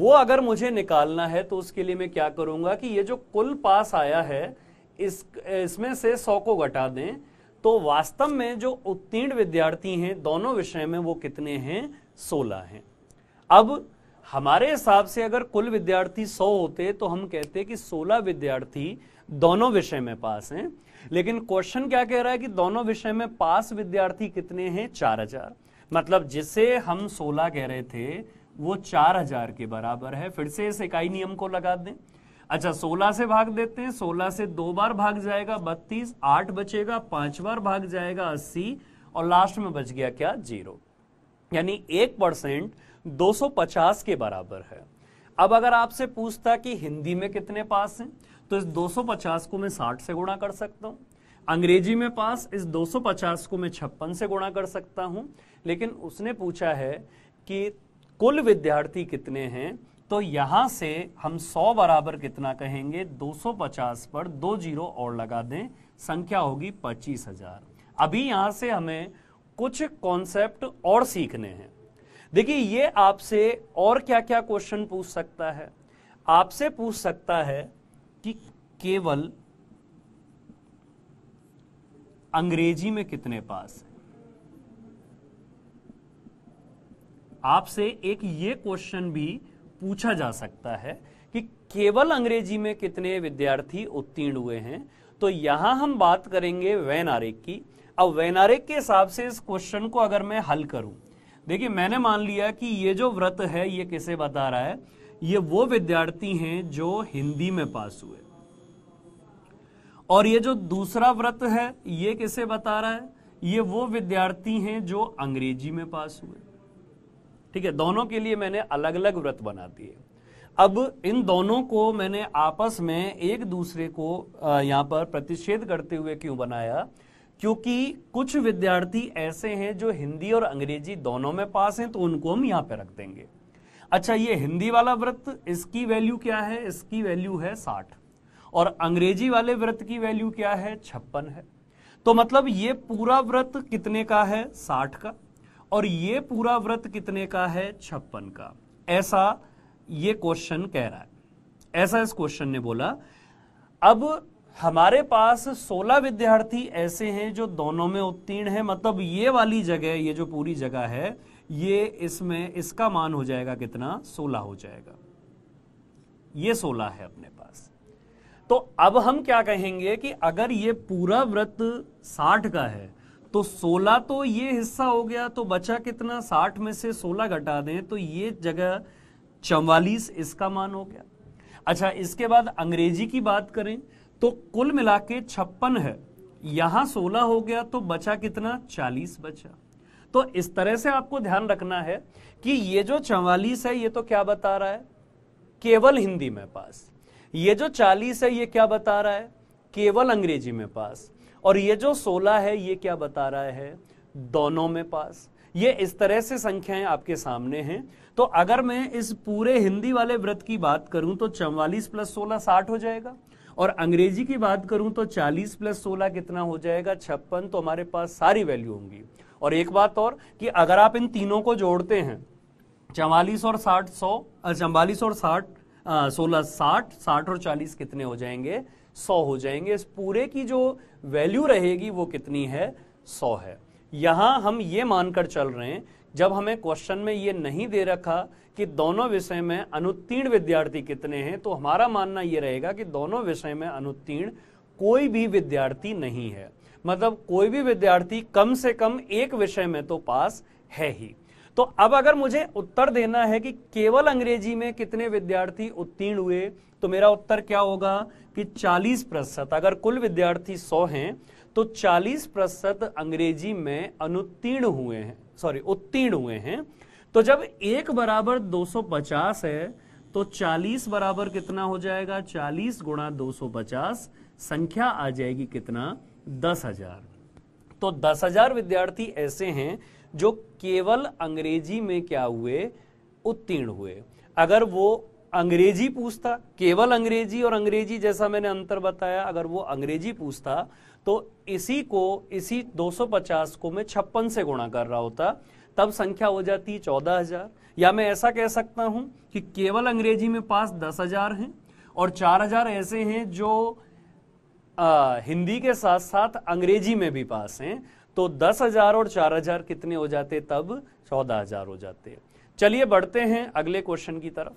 वो अगर मुझे निकालना है तो उसके लिए मैं क्या करूंगा कि ये जो कुल पास आया है इस इसमें से सौ को घटा दें तो वास्तव में जो उत्तीर्ण विद्यार्थी हैं दोनों विषय में वो कितने हैं सोलह हैं अब हमारे हिसाब से अगर कुल विद्यार्थी सौ होते तो हम कहते कि सोलह विद्यार्थी दोनों विषय में पास हैं लेकिन क्वेश्चन क्या कह रहा है कि दोनों विषय में पास विद्यार्थी कितने हैं चार हजार मतलब जिसे हम सोलह कह रहे थे वो चार हजार के बराबर है फिर से इस इकाई नियम को लगा दें अच्छा 16 से भाग देते हैं 16 से दो बार भाग जाएगा बत्तीस आठ बचेगा पांच बार भाग जाएगा अस्सी और लास्ट में बच गया क्या जीरो यानी एक परसेंट दो के बराबर है अब अगर आपसे पूछता कि हिंदी में कितने पास हैं तो इस 250 को मैं 60 से गुणा कर सकता हूं अंग्रेजी में पास इस 250 को मैं छप्पन से गुणा कर सकता हूं लेकिन उसने पूछा है कि कुल विद्यार्थी कितने हैं तो यहां से हम 100 बराबर कितना कहेंगे 250 पर दो जीरो और लगा दें संख्या होगी पच्चीस हजार अभी यहां से हमें कुछ कॉन्सेप्ट और सीखने हैं देखिए ये आपसे और क्या क्या क्वेश्चन पूछ सकता है आपसे पूछ सकता है कि केवल अंग्रेजी में कितने पास है आपसे एक ये क्वेश्चन भी पूछा जा सकता है कि केवल अंग्रेजी में कितने विद्यार्थी उत्तीर्ण हुए हैं तो यहां हम बात करेंगे वैन आरेक की अब वैन आरेक के हिसाब से इस क्वेश्चन को अगर मैं हल करूं देखिए मैंने मान लिया कि ये जो व्रत है ये किसे बता रहा है ये वो विद्यार्थी हैं जो हिंदी में पास हुए और ये जो दूसरा व्रत है ये किसे बता रहा है ये वो विद्यार्थी हैं जो अंग्रेजी में पास हुए ठीक है दोनों के लिए मैंने अलग अलग व्रत बना दिए अब इन दोनों को मैंने आपस में एक दूसरे को यहाँ पर प्रतिषेध करते हुए क्यों बनाया क्योंकि कुछ विद्यार्थी ऐसे हैं जो हिंदी और अंग्रेजी दोनों में पास हैं तो उनको हम यहाँ पे रख देंगे अच्छा ये हिंदी वाला व्रत इसकी वैल्यू क्या है इसकी वैल्यू है साठ और अंग्रेजी वाले व्रत की वैल्यू क्या है छप्पन है तो मतलब ये पूरा व्रत कितने का है साठ का और ये पूरा व्रत कितने का है छप्पन का ऐसा ये क्वेश्चन कह रहा है ऐसा इस क्वेश्चन ने बोला अब हमारे पास 16 विद्यार्थी ऐसे हैं जो दोनों में उत्तीर्ण हैं मतलब ये वाली जगह ये जो पूरी जगह है ये इसमें इसका मान हो जाएगा कितना 16 हो जाएगा ये 16 है अपने पास तो अब हम क्या कहेंगे कि अगर ये पूरा व्रत 60 का है तो 16 तो ये हिस्सा हो गया तो बचा कितना 60 में से 16 घटा दें तो ये जगह चवालीस इसका मान हो गया अच्छा इसके बाद अंग्रेजी की बात करें तो कुल मिला के छप्पन है यहां 16 हो गया तो बचा कितना 40 बचा तो इस तरह से आपको ध्यान रखना है कि ये जो चवालीस है ये तो क्या बता रहा है केवल हिंदी में पास ये जो 40 है ये क्या बता रहा है केवल अंग्रेजी में पास और ये जो सोलह है ये क्या बता रहा है दोनों में पास ये इस तरह से संख्याएं आपके सामने हैं तो अगर मैं इस पूरे हिंदी वाले व्रत की बात करूं तो चौवालीस प्लस सोलह साठ हो जाएगा और अंग्रेजी की बात करूं तो 40 प्लस 16 कितना हो जाएगा छप्पन तो हमारे पास सारी वैल्यू होंगी और एक बात और कि अगर आप इन तीनों को जोड़ते हैं चवालीस और साठ सौ चवालीस और साठ सोलह साठ साठ और चालीस कितने हो जाएंगे सौ हो जाएंगे इस पूरे की जो वैल्यू रहेगी वो कितनी है सौ है यहाँ हम ये मानकर चल रहे हैं जब हमें क्वेश्चन में ये नहीं दे रखा कि दोनों विषय में अनुत्तीर्ण विद्यार्थी कितने हैं तो हमारा मानना ये रहेगा कि दोनों विषय में अनुत्तीर्ण कोई भी विद्यार्थी नहीं है मतलब कोई भी विद्यार्थी कम से कम एक विषय में तो पास है ही तो अब अगर मुझे उत्तर देना है कि केवल अंग्रेजी में कितने विद्यार्थी उत्तीर्ण हुए तो मेरा उत्तर क्या होगा कि 40 प्रतिशत अगर कुल विद्यार्थी 100 हैं तो 40 प्रतिशत अंग्रेजी में अनुत्तीर्ण हुए हैं सॉरी उत्तीर्ण हुए हैं तो जब एक बराबर 250 है तो 40 बराबर कितना हो जाएगा 40 गुणा 250 संख्या आ जाएगी कितना दस हजार तो दस हजार विद्यार्थी ऐसे हैं जो केवल अंग्रेजी में क्या हुए उत्तीर्ण हुए अगर वो अंग्रेजी पूछता केवल अंग्रेजी और अंग्रेजी जैसा मैंने अंतर बताया अगर वो अंग्रेजी पूछता तो इसी को इसी 250 को मैं छप्पन से गुणा कर रहा होता तब संख्या हो जाती चौदह हजार या मैं ऐसा कह सकता हूं कि केवल अंग्रेजी में पास दस हजार है और चार हजार ऐसे हैं जो आ, हिंदी के साथ साथ अंग्रेजी में भी पास हैं तो दस हजार और चार हजार कितने हो जाते तब चौदह हजार हो जाते चलिए बढ़ते हैं अगले क्वेश्चन की तरफ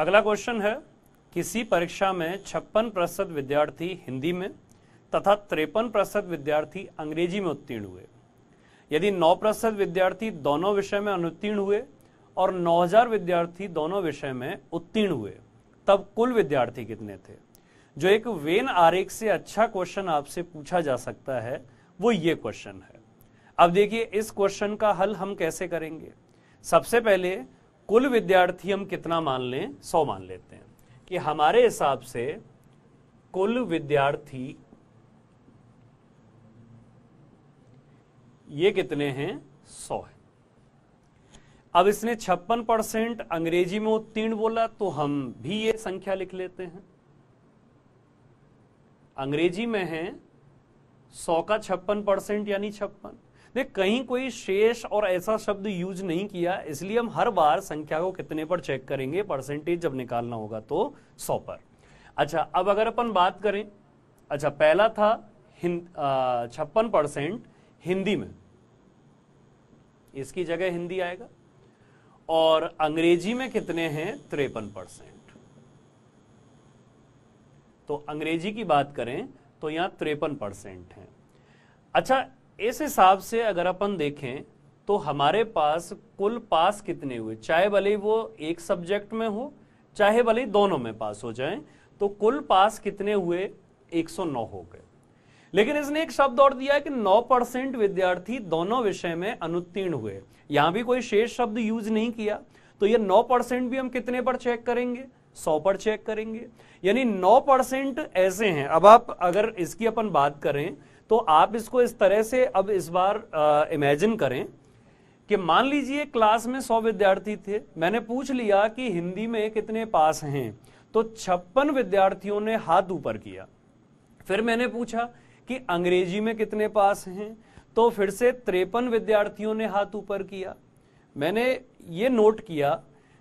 अगला क्वेश्चन है किसी परीक्षा में छप्पन प्रतिशत विद्यार्थी हिंदी में तथा त्रेपन प्रतिशत विद्यार्थी अंग्रेजी में उत्तीर्ण हुए यदि नौ प्रतिशत विद्यार्थी दोनों विषय में अनुत्तीर्ण हुए और 9000 विद्यार्थी दोनों विषय में उत्तीर्ण हुए तब कुल विद्यार्थी कितने थे जो एक वेन आरेख से अच्छा क्वेश्चन आपसे पूछा जा सकता है वो ये क्वेश्चन है अब देखिए इस क्वेश्चन का हल हम कैसे करेंगे सबसे पहले कुल विद्यार्थी हम कितना मान लें सौ मान लेते हैं कि हमारे हिसाब से कुल विद्यार्थी ये कितने हैं सौ है अब इसने छप्पन परसेंट अंग्रेजी में उत्तीर्ण बोला तो हम भी ये संख्या लिख लेते हैं अंग्रेजी में है सौ का छप्पन परसेंट यानी छप्पन ने कहीं कोई शेष और ऐसा शब्द यूज नहीं किया इसलिए हम हर बार संख्या को कितने पर चेक करेंगे परसेंटेज जब निकालना होगा तो सौ पर अच्छा अब अगर अपन बात करें अच्छा पहला था छप्पन परसेंट हिंदी में इसकी जगह हिंदी आएगा और अंग्रेजी में कितने हैं त्रेपन परसेंट तो अंग्रेजी की बात करें तो यहां त्रेपन परसेंट है अच्छा इस हिसाब से अगर अपन देखें तो हमारे पास कुल पास कितने हुए चाहे भले वो एक सब्जेक्ट में हो चाहे भले दोनों में पास हो जाएं तो कुल पास कितने हुए 109 हो गए लेकिन इसने एक शब्द और दिया कि 9 परसेंट विद्यार्थी दोनों विषय में अनुत्तीर्ण हुए यहां भी कोई शेष शब्द यूज नहीं किया तो ये 9 परसेंट भी हम कितने पर चेक करेंगे 100 पर चेक करेंगे यानी 9 परसेंट ऐसे हैं अब आप अगर इसकी अपन बात करें तो आप इसको इस तरह से अब इस बार इमेजिन करें कि मान लीजिए क्लास में सौ विद्यार्थी थे मैंने पूछ लिया कि हिंदी में कितने पास हैं तो छप्पन विद्यार्थियों ने हाथ ऊपर किया फिर मैंने पूछा कि अंग्रेजी में कितने पास हैं तो फिर से त्रेपन विद्यार्थियों ने हाथ ऊपर किया मैंने ये नोट किया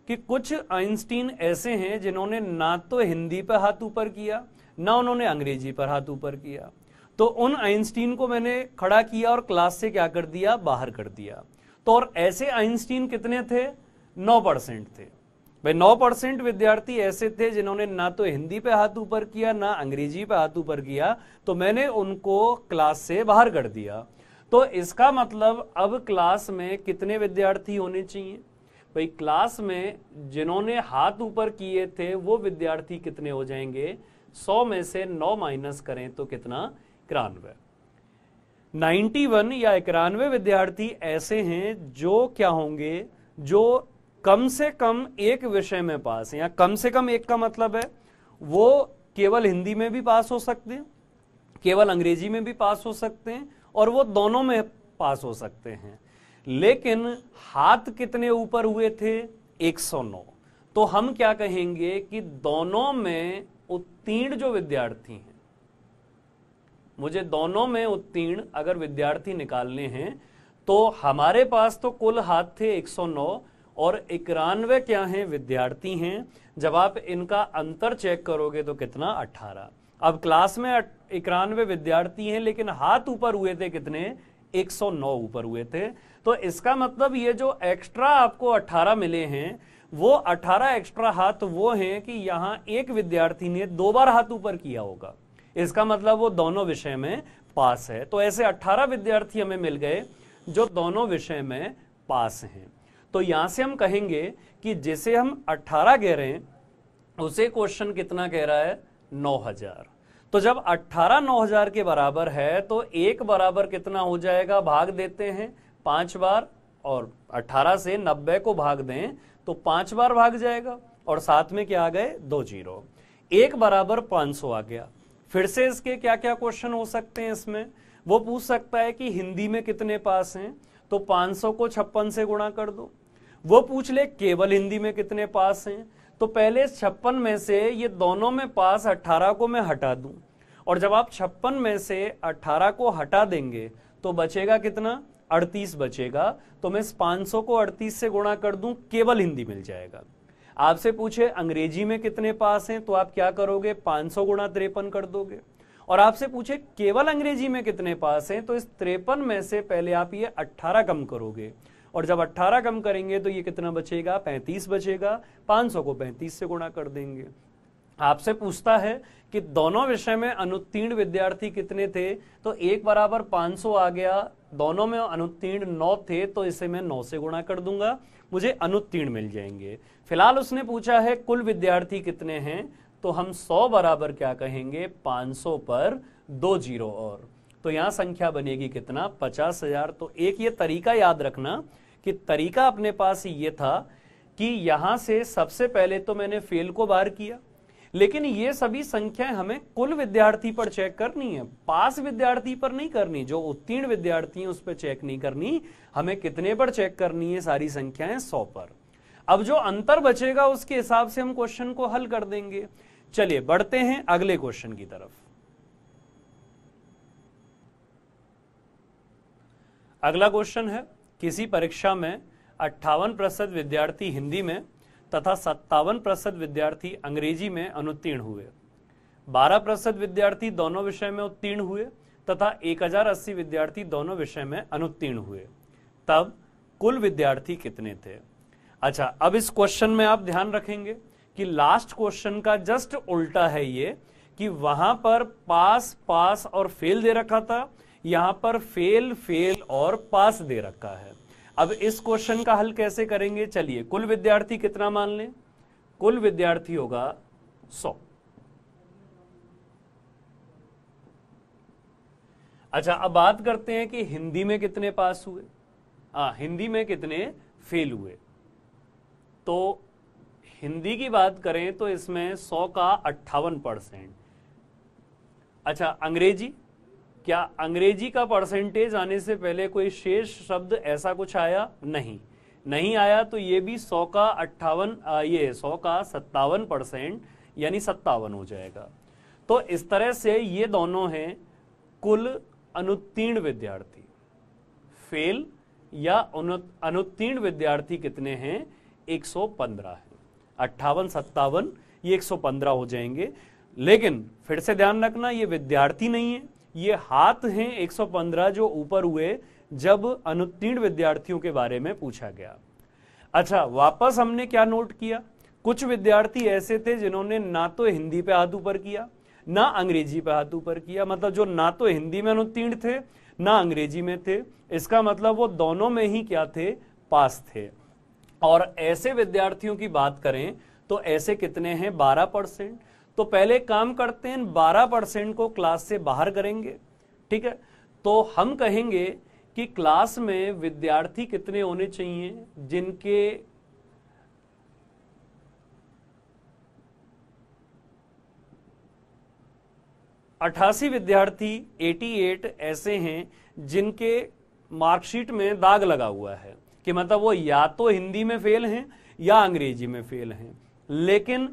कि कुछ आइंस्टीन ऐसे हैं जिन्होंने ना तो हिंदी पर हाथ ऊपर किया ना उन्होंने अंग्रेजी पर हाथ ऊपर किया तो उन आइंस्टीन को मैंने खड़ा किया और क्लास से क्या कर दिया बाहर कर दिया तो और ऐसे आइंस्टीन कितने थे नौ परसेंट थे भाई नौ परसेंट विद्यार्थी ऐसे थे जिन्होंने ना तो हिंदी पे हाथ ऊपर किया ना अंग्रेजी पे हाथ ऊपर किया तो मैंने उनको क्लास से बाहर कर दिया तो इसका मतलब अब क्लास में कितने विद्यार्थी होने चाहिए भाई क्लास में जिन्होंने हाथ ऊपर किए थे वो विद्यार्थी कितने हो जाएंगे सौ में से नौ माइनस करें तो कितना इक्यानवे 91 या इक्यानवे विद्यार्थी ऐसे हैं जो क्या होंगे जो कम से कम एक विषय में पास हैं या कम से कम एक का मतलब है वो केवल हिंदी में भी पास हो सकते हैं केवल अंग्रेजी में भी पास हो सकते हैं और वो दोनों में पास हो सकते हैं लेकिन हाथ कितने ऊपर हुए थे 109 तो हम क्या कहेंगे कि दोनों में उत्तीर्ण जो विद्यार्थी हैं मुझे दोनों में उत्तीर्ण अगर विद्यार्थी निकालने हैं तो हमारे पास तो कुल हाथ थे 109 और इक्यानवे क्या हैं विद्यार्थी हैं जब आप इनका अंतर चेक करोगे तो कितना 18 अब क्लास में इक्यानवे विद्यार्थी हैं लेकिन हाथ ऊपर हुए थे कितने 109 ऊपर हुए थे तो इसका मतलब ये जो एक्स्ट्रा आपको 18 मिले हैं वो 18 एक्स्ट्रा हाथ वो हैं कि यहाँ एक विद्यार्थी ने दो बार हाथ ऊपर किया होगा इसका मतलब वो दोनों विषय में पास है तो ऐसे 18 विद्यार्थी हमें मिल गए जो दोनों विषय में पास हैं तो यहाँ से हम कहेंगे कि जिसे हम 18 कह रहे हैं उसे क्वेश्चन कितना कह रहा है 9000 तो जब 18 9000 के बराबर है तो एक बराबर कितना हो जाएगा भाग देते हैं पांच बार और 18 से 90 को भाग दें तो पांच बार भाग जाएगा और साथ में क्या आ गए दो जीरो एक बराबर सौ आ गया फिर से इसके क्या क्या क्वेश्चन हो सकते हैं इसमें वो पूछ सकता है कि हिंदी में कितने पास हैं तो 500 को छप्पन से गुणा कर दो वो पूछ ले केवल हिंदी में कितने पास हैं तो पहले छप्पन में से ये दोनों में पास 18 को मैं हटा दूं और जब आप छप्पन में से 18 को हटा देंगे तो बचेगा कितना 38 बचेगा तो मैं इस 500 को 38 से गुणा कर दूं केवल हिंदी मिल जाएगा आपसे पूछे अंग्रेजी में कितने पास हैं तो आप क्या करोगे 500 सौ गुणा त्रेपन कर दोगे और आपसे पूछे केवल अंग्रेजी में कितने पास हैं तो इस त्रेपन में से पहले आप ये 18 कम करोगे और जब 18 कम करेंगे तो ये कितना बचेगा 35 बचेगा 500 को 35 से गुणा कर देंगे आपसे पूछता है कि दोनों विषय में अनुत्तीर्ण विद्यार्थी कितने थे तो एक बराबर 500 आ गया दोनों में अनुत्तीर्ण 9 थे तो इसे मैं 9 से गुणा कर दूंगा मुझे अनुत्तीर्ण मिल जाएंगे फिलहाल उसने पूछा है कुल विद्यार्थी कितने हैं तो हम 100 बराबर क्या कहेंगे 500 पर दो जीरो और तो यहां संख्या बनेगी कितना पचास हजार तो एक ये तरीका याद रखना कि तरीका अपने पास ये था कि यहां से सबसे पहले तो मैंने फेल को बार किया लेकिन ये सभी संख्याएं हमें कुल विद्यार्थी पर चेक करनी है पास विद्यार्थी पर नहीं करनी जो उत्तीर्ण विद्यार्थी है उस पर चेक नहीं करनी हमें कितने पर चेक करनी है सारी संख्याएं सौ पर अब जो अंतर बचेगा उसके हिसाब से हम क्वेश्चन को हल कर देंगे चलिए बढ़ते हैं अगले क्वेश्चन की तरफ अगला क्वेश्चन है किसी परीक्षा में अट्ठावन प्रतिशत विद्यार्थी हिंदी में तथा सत्तावन प्रतिशत विद्यार्थी अंग्रेजी में अनुत्तीर्ण हुए 12 प्रतिशत विद्यार्थी दोनों विषय में उत्तीर्ण हुए तथा 1080 विद्यार्थी दोनों विषय में अनुत्तीर्ण हुए तब कुल विद्यार्थी कितने थे अच्छा अब इस क्वेश्चन में आप ध्यान रखेंगे कि लास्ट क्वेश्चन का जस्ट उल्टा है ये कि वहां पर पास पास और फेल दे रखा था यहां पर फेल फेल और पास दे रखा है अब इस क्वेश्चन का हल कैसे करेंगे चलिए कुल विद्यार्थी कितना मान लें कुल विद्यार्थी होगा सौ अच्छा अब बात करते हैं कि हिंदी में कितने पास हुए आ, हिंदी में कितने फेल हुए तो हिंदी की बात करें तो इसमें 100 का अट्ठावन परसेंट अच्छा अंग्रेजी क्या अंग्रेजी का परसेंटेज आने से पहले कोई शेष शब्द ऐसा कुछ आया नहीं नहीं आया तो ये भी सौ का अट्ठावन ये सौ का सत्तावन परसेंट यानी सत्तावन हो जाएगा तो इस तरह से ये दोनों हैं कुल अनुत्तीर्ण विद्यार्थी फेल या अनुत्तीर्ण विद्यार्थी कितने हैं 115 है अट्ठावन सत्तावन ये 115 हो जाएंगे लेकिन फिर से ध्यान रखना ये विद्यार्थी नहीं है ये हाथ हैं 115 जो ऊपर हुए जब अनुत्तीर्ण विद्यार्थियों के बारे में पूछा गया अच्छा वापस हमने क्या नोट किया कुछ विद्यार्थी ऐसे थे जिन्होंने ना तो हिंदी पे हाथ ऊपर किया ना अंग्रेजी पे हाथ ऊपर किया मतलब जो ना तो हिंदी में अनुत्तीर्ण थे ना अंग्रेजी में थे इसका मतलब वो दोनों में ही क्या थे पास थे और ऐसे विद्यार्थियों की बात करें तो ऐसे कितने हैं बारह परसेंट तो पहले काम करते हैं बारह परसेंट को क्लास से बाहर करेंगे ठीक है तो हम कहेंगे कि क्लास में विद्यार्थी कितने होने चाहिए जिनके अट्ठासी विद्यार्थी 88 ऐसे हैं जिनके मार्कशीट में दाग लगा हुआ है कि मतलब वो या तो हिंदी में फेल हैं या अंग्रेजी में फेल हैं लेकिन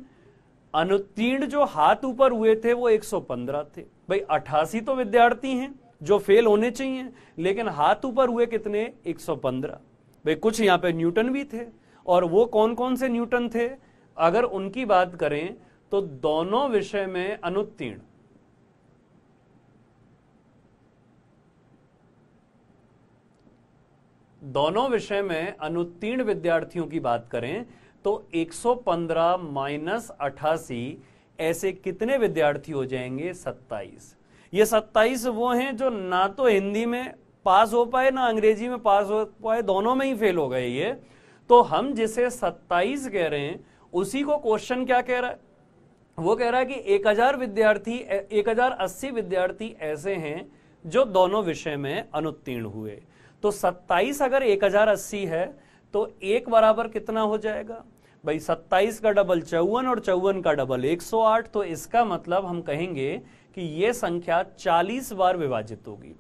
अनुत्तीर्ण जो हाथ ऊपर हुए थे वो 115 थे भाई अठासी तो विद्यार्थी हैं जो फेल होने चाहिए लेकिन हाथ ऊपर हुए कितने 115 भाई कुछ यहाँ पे न्यूटन भी थे और वो कौन कौन से न्यूटन थे अगर उनकी बात करें तो दोनों विषय में अनुत्तीर्ण दोनों विषय में अनुत्तीर्ण विद्यार्थियों की बात करें तो 115 माइनस अठासी ऐसे कितने विद्यार्थी हो जाएंगे 27 ये 27 वो हैं जो ना तो हिंदी में पास हो पाए ना अंग्रेजी में पास हो पाए दोनों में ही फेल हो गए ये तो हम जिसे 27 कह रहे हैं उसी को क्वेश्चन क्या कह रहा है वो कह रहा है कि 1000 विद्यार्थी 1080 विद्यार्थी ऐसे हैं जो दोनों विषय में अनुत्तीर्ण हुए तो 27 अगर 1080 है तो एक बराबर कितना हो जाएगा भाई 27 का डबल चौवन और चौवन का डबल 108 तो इसका मतलब हम कहेंगे कि यह संख्या 40 बार विभाजित होगी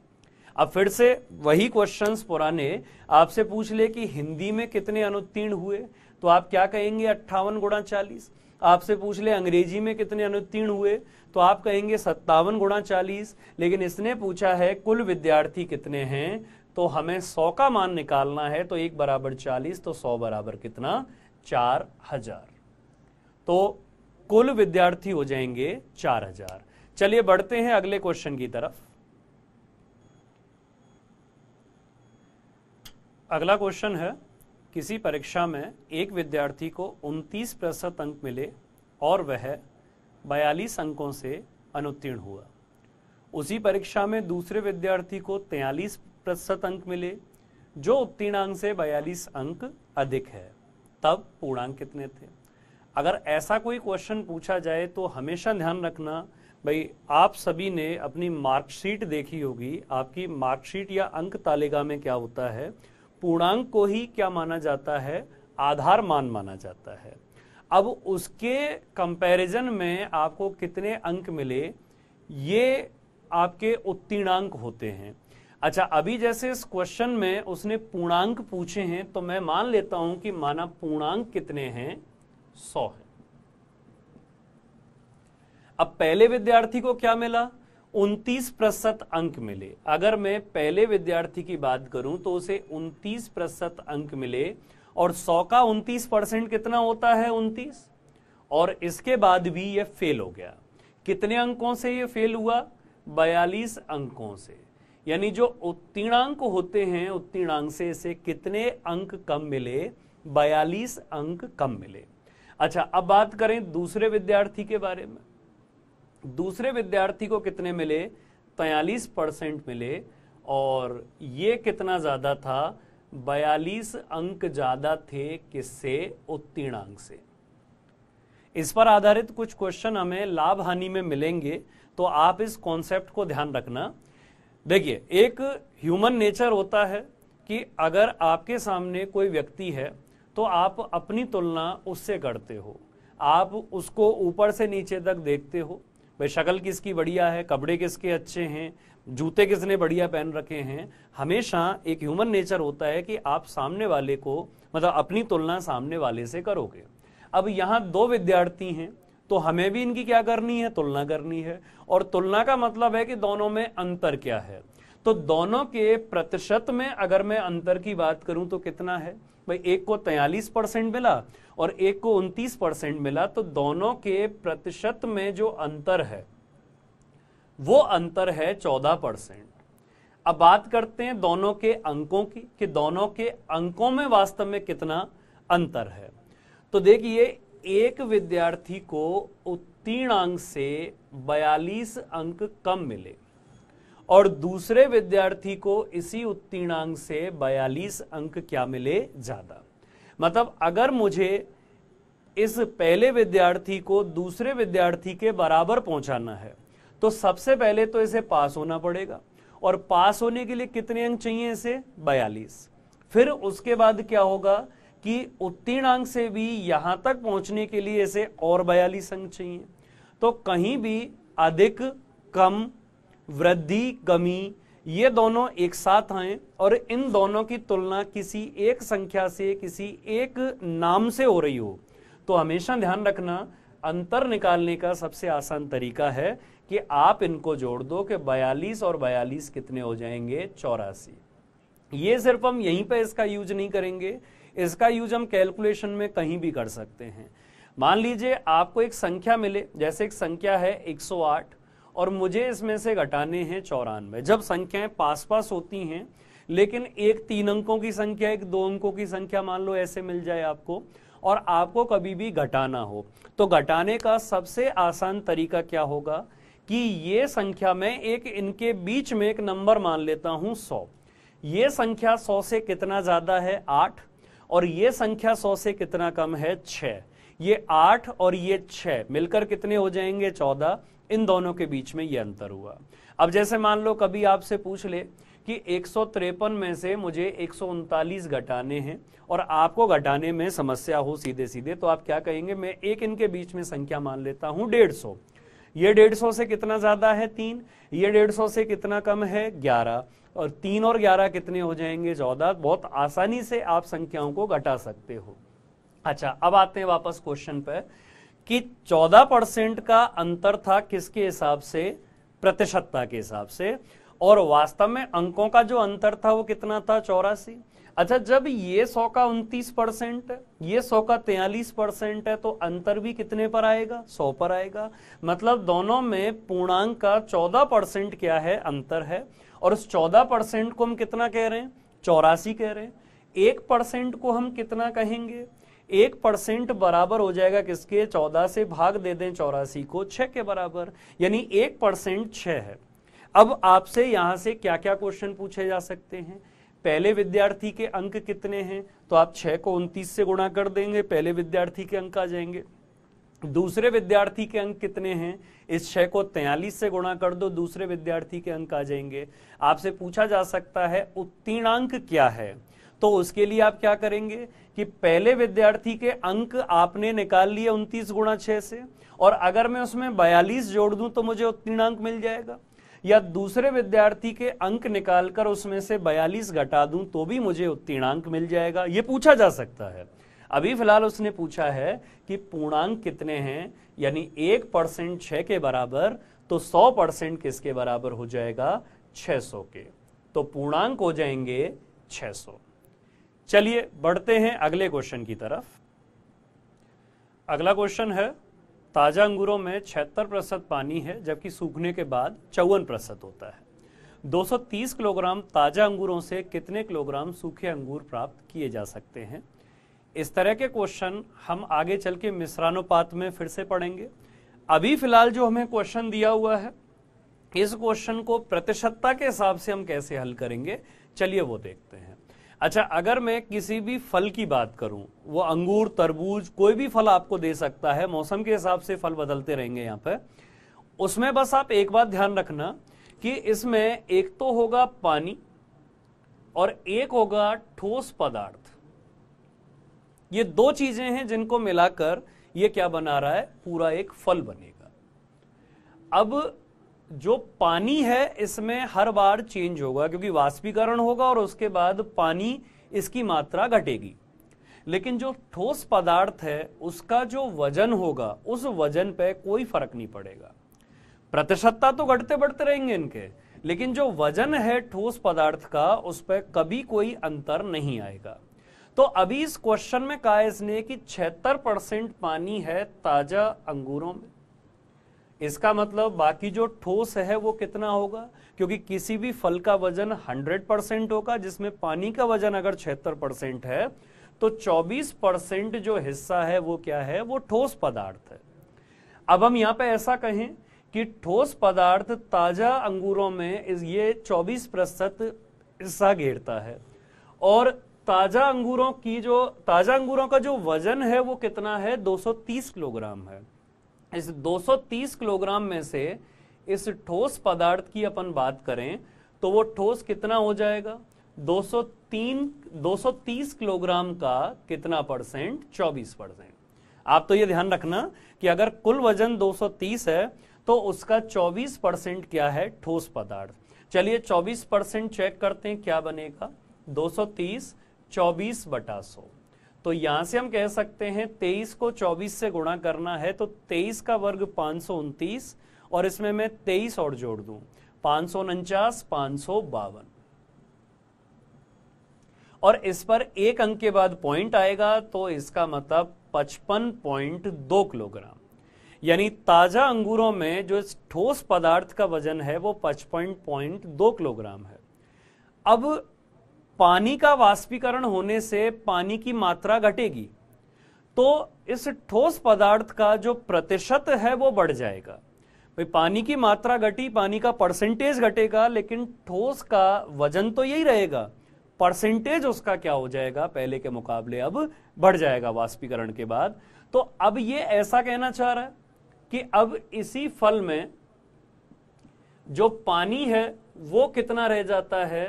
अब फिर से वही क्वेश्चंस पुराने आपसे पूछ ले कि हिंदी में कितने अनुत्तीर्ण हुए तो आप क्या कहेंगे अट्ठावन गुणा चालीस आपसे पूछ ले अंग्रेजी में कितने अनुत्तीर्ण हुए तो आप कहेंगे सत्तावन गुणा चालीस लेकिन इसने पूछा है कुल विद्यार्थी कितने हैं तो हमें सौ का मान निकालना है तो एक बराबर चालीस तो सौ बराबर कितना चार हजार तो कुल विद्यार्थी हो जाएंगे चार हजार चलिए बढ़ते हैं अगले क्वेश्चन की तरफ अगला क्वेश्चन है किसी परीक्षा में एक विद्यार्थी को 29 प्रतिशत अंक मिले और वह 42 अंकों से अनुत्तीर्ण हुआ उसी परीक्षा में दूसरे विद्यार्थी को 43 प्रतिशत अंक मिले जो उत्तीर्णांक से 42 अंक अधिक है तब पूर्णांक कितने थे अगर ऐसा कोई क्वेश्चन पूछा जाए तो हमेशा ध्यान रखना भाई आप सभी ने अपनी मार्कशीट देखी होगी आपकी मार्कशीट या अंक तालिका में क्या होता है पूर्णांक को ही क्या माना जाता है आधार मान माना जाता है अब उसके कंपैरिजन में आपको कितने अंक मिले ये आपके उत्तीर्णांक होते हैं अच्छा अभी जैसे इस क्वेश्चन में उसने पूर्णांक पूछे हैं तो मैं मान लेता हूं कि माना पूर्णांक कितने हैं सौ है अब पहले विद्यार्थी को क्या मिला उनतीस प्रतिशत अंक मिले अगर मैं पहले विद्यार्थी की बात करूं तो उसे उनतीस प्रतिशत अंक मिले और सौ का उनतीस परसेंट कितना होता है उनतीस और इसके बाद भी यह फेल हो गया कितने अंकों से यह फेल हुआ बयालीस अंकों से यानी जो उत्तीर्णांक होते हैं उत्तीर्णांक से इसे कितने अंक कम मिले बयालीस अंक कम मिले अच्छा अब बात करें दूसरे विद्यार्थी के बारे में दूसरे विद्यार्थी को कितने मिले तयालीस परसेंट मिले और ये कितना ज़्यादा था बयालीस अंक ज़्यादा थे किससे उत्तीर्णांक से इस पर आधारित कुछ क्वेश्चन हमें लाभ हानि में मिलेंगे तो आप इस कॉन्सेप्ट को ध्यान रखना देखिए एक ह्यूमन नेचर होता है कि अगर आपके सामने कोई व्यक्ति है तो आप अपनी तुलना उससे करते हो आप उसको ऊपर से नीचे तक देखते हो भाई शक्ल किसकी बढ़िया है कपड़े किसके अच्छे हैं जूते किसने बढ़िया पहन रखे हैं हमेशा एक ह्यूमन नेचर होता है कि आप सामने वाले को मतलब अपनी तुलना सामने वाले से करोगे अब यहाँ दो विद्यार्थी हैं तो हमें भी इनकी क्या करनी है तुलना करनी है और तुलना का मतलब है कि दोनों में अंतर क्या है तो दोनों के प्रतिशत में अगर मैं अंतर की बात करूं तो कितना है भाई एक को तैयलीस परसेंट मिला और एक को उनतीस परसेंट मिला तो दोनों के प्रतिशत में जो अंतर है वो अंतर है चौदह परसेंट अब बात करते हैं दोनों के अंकों की कि दोनों के अंकों में वास्तव में कितना अंतर है तो देखिए एक विद्यार्थी को उत्तीर्ण अंक से 42 अंक कम मिले और दूसरे विद्यार्थी को इसी उत्तीर्ण अंक से 42 अंक क्या मिले ज़्यादा मतलब अगर मुझे इस पहले विद्यार्थी को दूसरे विद्यार्थी के बराबर पहुंचाना है तो सबसे पहले तो इसे पास होना पड़ेगा और पास होने के लिए कितने अंक चाहिए इसे बयालीस फिर उसके बाद क्या होगा कि उत्तीर्ण अंक से भी यहां तक पहुंचने के लिए इसे और बयालीस अंक चाहिए तो कहीं भी अधिक कम वृद्धि कमी ये दोनों एक साथ हैं और इन दोनों की तुलना किसी एक संख्या से किसी एक नाम से हो रही हो तो हमेशा ध्यान रखना अंतर निकालने का सबसे आसान तरीका है कि आप इनको जोड़ दो कि 42 और 42 कितने हो जाएंगे चौरासी ये सिर्फ हम यहीं पे इसका यूज नहीं करेंगे इसका यूज हम कैलकुलेशन में कहीं भी कर सकते हैं मान लीजिए आपको एक संख्या मिले जैसे एक संख्या है 108 और मुझे इसमें से घटाने हैं चौरानवे जब संख्याएं पास पास होती हैं लेकिन एक तीन अंकों की संख्या एक दो अंकों की संख्या मान लो ऐसे मिल जाए आपको और आपको कभी भी घटाना हो तो घटाने का सबसे आसान तरीका क्या होगा कि ये संख्या में एक इनके बीच में एक नंबर मान लेता हूं सौ ये संख्या सौ से कितना ज्यादा है आठ और ये संख्या सौ से कितना कम है छ ये आठ और ये छ मिलकर कितने हो जाएंगे चौदह इन दोनों के बीच में ये अंतर हुआ अब जैसे मान लो कभी आपसे पूछ ले कि एक में से मुझे एक घटाने हैं और आपको घटाने में समस्या हो सीधे सीधे तो आप क्या कहेंगे मैं एक इनके बीच में संख्या मान लेता हूं डेढ़ सौ ये डेढ़ सौ से कितना ज्यादा है तीन ये डेढ़ सौ से कितना कम है ग्यारह और तीन और ग्यारह कितने हो जाएंगे चौदह बहुत आसानी से आप संख्याओं को घटा सकते हो अच्छा अब आते हैं वापस क्वेश्चन पर कि चौदह परसेंट का अंतर था किसके हिसाब से प्रतिशतता के हिसाब से और वास्तव में अंकों का जो अंतर था वो कितना था चौरासी अच्छा जब ये सौ का उनतीस परसेंट ये सौ का तैयलीस परसेंट है तो अंतर भी कितने पर आएगा सौ पर आएगा मतलब दोनों में पूर्णांक का चौदह परसेंट क्या है अंतर है और उस चौदह परसेंट को हम कितना कह रहे हैं चौरासी कह रहे हैं एक परसेंट को हम कितना कहेंगे एक परसेंट बराबर हो जाएगा किसके चौदह से भाग दे दें चौरासी को छह के बराबर यानी एक परसेंट छह है अब आपसे यहां से क्या क्या क्वेश्चन पूछे जा सकते हैं पहले विद्यार्थी के अंक कितने हैं तो आप छह को उनतीस से गुणा कर देंगे पहले विद्यार्थी के अंक आ जाएंगे दूसरे विद्यार्थी के अंक कितने हैं इस छह को तैयलीस से गुणा कर दो दूसरे विद्यार्थी के अंक आ जाएंगे आपसे पूछा जा सकता है उत्तीर्णांक क्या है तो उसके लिए आप क्या करेंगे कि पहले विद्यार्थी के अंक आपने निकाल लिए उनतीस गुणा छह से और अगर मैं उसमें बयालीस जोड़ दूं तो मुझे उत्तीर्णांक मिल जाएगा या दूसरे विद्यार्थी के अंक निकालकर उसमें से बयालीस घटा दूं तो भी मुझे उत्तीर्णांक मिल जाएगा ये पूछा जा सकता है अभी फिलहाल उसने पूछा है कि पूर्णांक कितने हैं यानी एक परसेंट छ के बराबर तो सौ परसेंट किसके बराबर हो जाएगा सौ के तो पूर्णांक हो जाएंगे सौ चलिए बढ़ते हैं अगले क्वेश्चन की तरफ अगला क्वेश्चन है ताजा अंगूरों में छिहत्तर प्रतिशत पानी है जबकि सूखने के बाद चौवन प्रतिशत होता है 230 किलोग्राम ताजा अंगूरों से कितने किलोग्राम सूखे अंगूर प्राप्त किए जा सकते हैं इस तरह के क्वेश्चन हम आगे चल के मिश्रानुपात में फिर से पढ़ेंगे अभी फिलहाल जो हमें क्वेश्चन दिया हुआ है इस क्वेश्चन को प्रतिशतता के हिसाब से हम कैसे हल करेंगे चलिए वो देखते हैं अच्छा अगर मैं किसी भी फल की बात करूं वो अंगूर तरबूज कोई भी फल आपको दे सकता है मौसम के हिसाब से फल बदलते रहेंगे यहाँ पर उसमें बस आप एक बात ध्यान रखना कि इसमें एक तो होगा पानी और एक होगा ठोस पदार्थ ये दो चीजें हैं जिनको मिलाकर ये क्या बना रहा है पूरा एक फल बनेगा अब जो पानी है इसमें हर बार चेंज होगा क्योंकि वाष्पीकरण होगा और उसके बाद पानी इसकी मात्रा घटेगी लेकिन जो ठोस पदार्थ है उसका जो वजन होगा उस वजन पे कोई फर्क नहीं पड़ेगा प्रतिशतता तो घटते बढ़ते रहेंगे इनके लेकिन जो वजन है ठोस पदार्थ का उस पर कभी कोई अंतर नहीं आएगा तो अभी इस क्वेश्चन में कहा इसने कि छिहत्तर परसेंट पानी है ताजा अंगूरों में इसका मतलब बाकी जो ठोस है वो कितना होगा क्योंकि किसी भी फल का वजन 100 परसेंट होगा जिसमें पानी का वजन अगर छिहत्तर परसेंट है तो 24 परसेंट जो हिस्सा है वो क्या है वो ठोस पदार्थ है अब हम यहां पे ऐसा कहें कि ठोस पदार्थ ताजा अंगूरों में ये 24 प्रतिशत हिस्सा घेरता है और ताजा अंगूरों की जो ताजा अंगूरों का जो वजन है वो कितना है 230 किलोग्राम है इस 230 किलोग्राम में से इस ठोस पदार्थ की अपन बात करें तो वो ठोस कितना हो जाएगा 203 230 किलोग्राम का कितना परसेंट 24 परसेंट आप तो ये ध्यान रखना कि अगर कुल वजन 230 है तो उसका 24 परसेंट क्या है ठोस पदार्थ चलिए 24 परसेंट चेक करते हैं क्या बनेगा 230 चौबीस बटा सो तो यहां से हम कह सकते हैं तेईस को चौबीस से गुणा करना है तो तेईस का वर्ग पांच सौ उनतीस और इसमें मैं तेईस और जोड़ दू पांच सौ उनचास पांच सौ बावन और इस पर एक अंक के बाद पॉइंट आएगा तो इसका मतलब पचपन पॉइंट दो किलोग्राम यानी ताजा अंगूरों में जो इस ठोस पदार्थ का वजन है वो पचपन पॉइंट दो किलोग्राम है अब पानी का वाष्पीकरण होने से पानी की मात्रा घटेगी तो इस ठोस पदार्थ का जो प्रतिशत है वो बढ़ जाएगा भाई पानी की मात्रा घटी पानी का परसेंटेज घटेगा लेकिन ठोस का वजन तो यही रहेगा परसेंटेज उसका क्या हो जाएगा पहले के मुकाबले अब बढ़ जाएगा वाष्पीकरण के बाद तो अब ये ऐसा कहना चाह रहा है कि अब इसी फल में जो पानी है वो कितना रह जाता है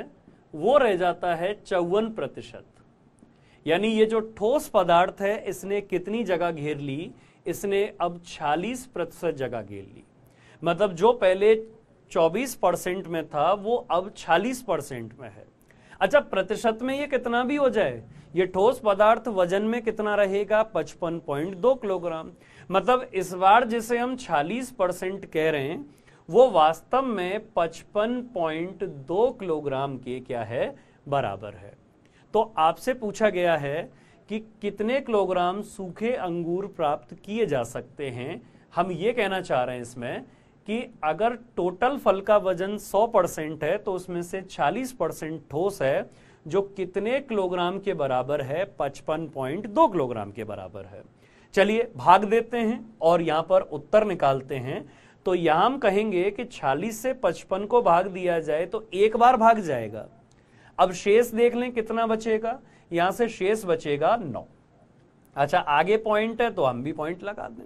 वो रह जाता है चौवन प्रतिशत यानी ये जो ठोस पदार्थ है इसने कितनी जगह घेर ली इसने अब 40 प्रतिशत जगह घेर ली मतलब जो पहले 24 परसेंट में था वो अब 40 परसेंट में है अच्छा प्रतिशत में ये कितना भी हो जाए ये ठोस पदार्थ वजन में कितना रहेगा 55.2 किलोग्राम मतलब इस बार जिसे हम 40 परसेंट कह रहे हैं वो वास्तव में पचपन पॉइंट दो किलोग्राम के क्या है बराबर है तो आपसे पूछा गया है कि कितने किलोग्राम सूखे अंगूर प्राप्त किए जा सकते हैं हम ये कहना चाह रहे हैं इसमें कि अगर टोटल फल का वजन 100 परसेंट है तो उसमें से 40 परसेंट ठोस है जो कितने किलोग्राम के बराबर है 55.2 किलोग्राम के बराबर है चलिए भाग देते हैं और यहाँ पर उत्तर निकालते हैं तो यहां हम कहेंगे कि 40 से 55 को भाग दिया जाए तो एक बार भाग जाएगा अब शेष देख लें कितना बचेगा यहां से शेष बचेगा नौ अच्छा आगे पॉइंट है तो हम भी पॉइंट लगा दें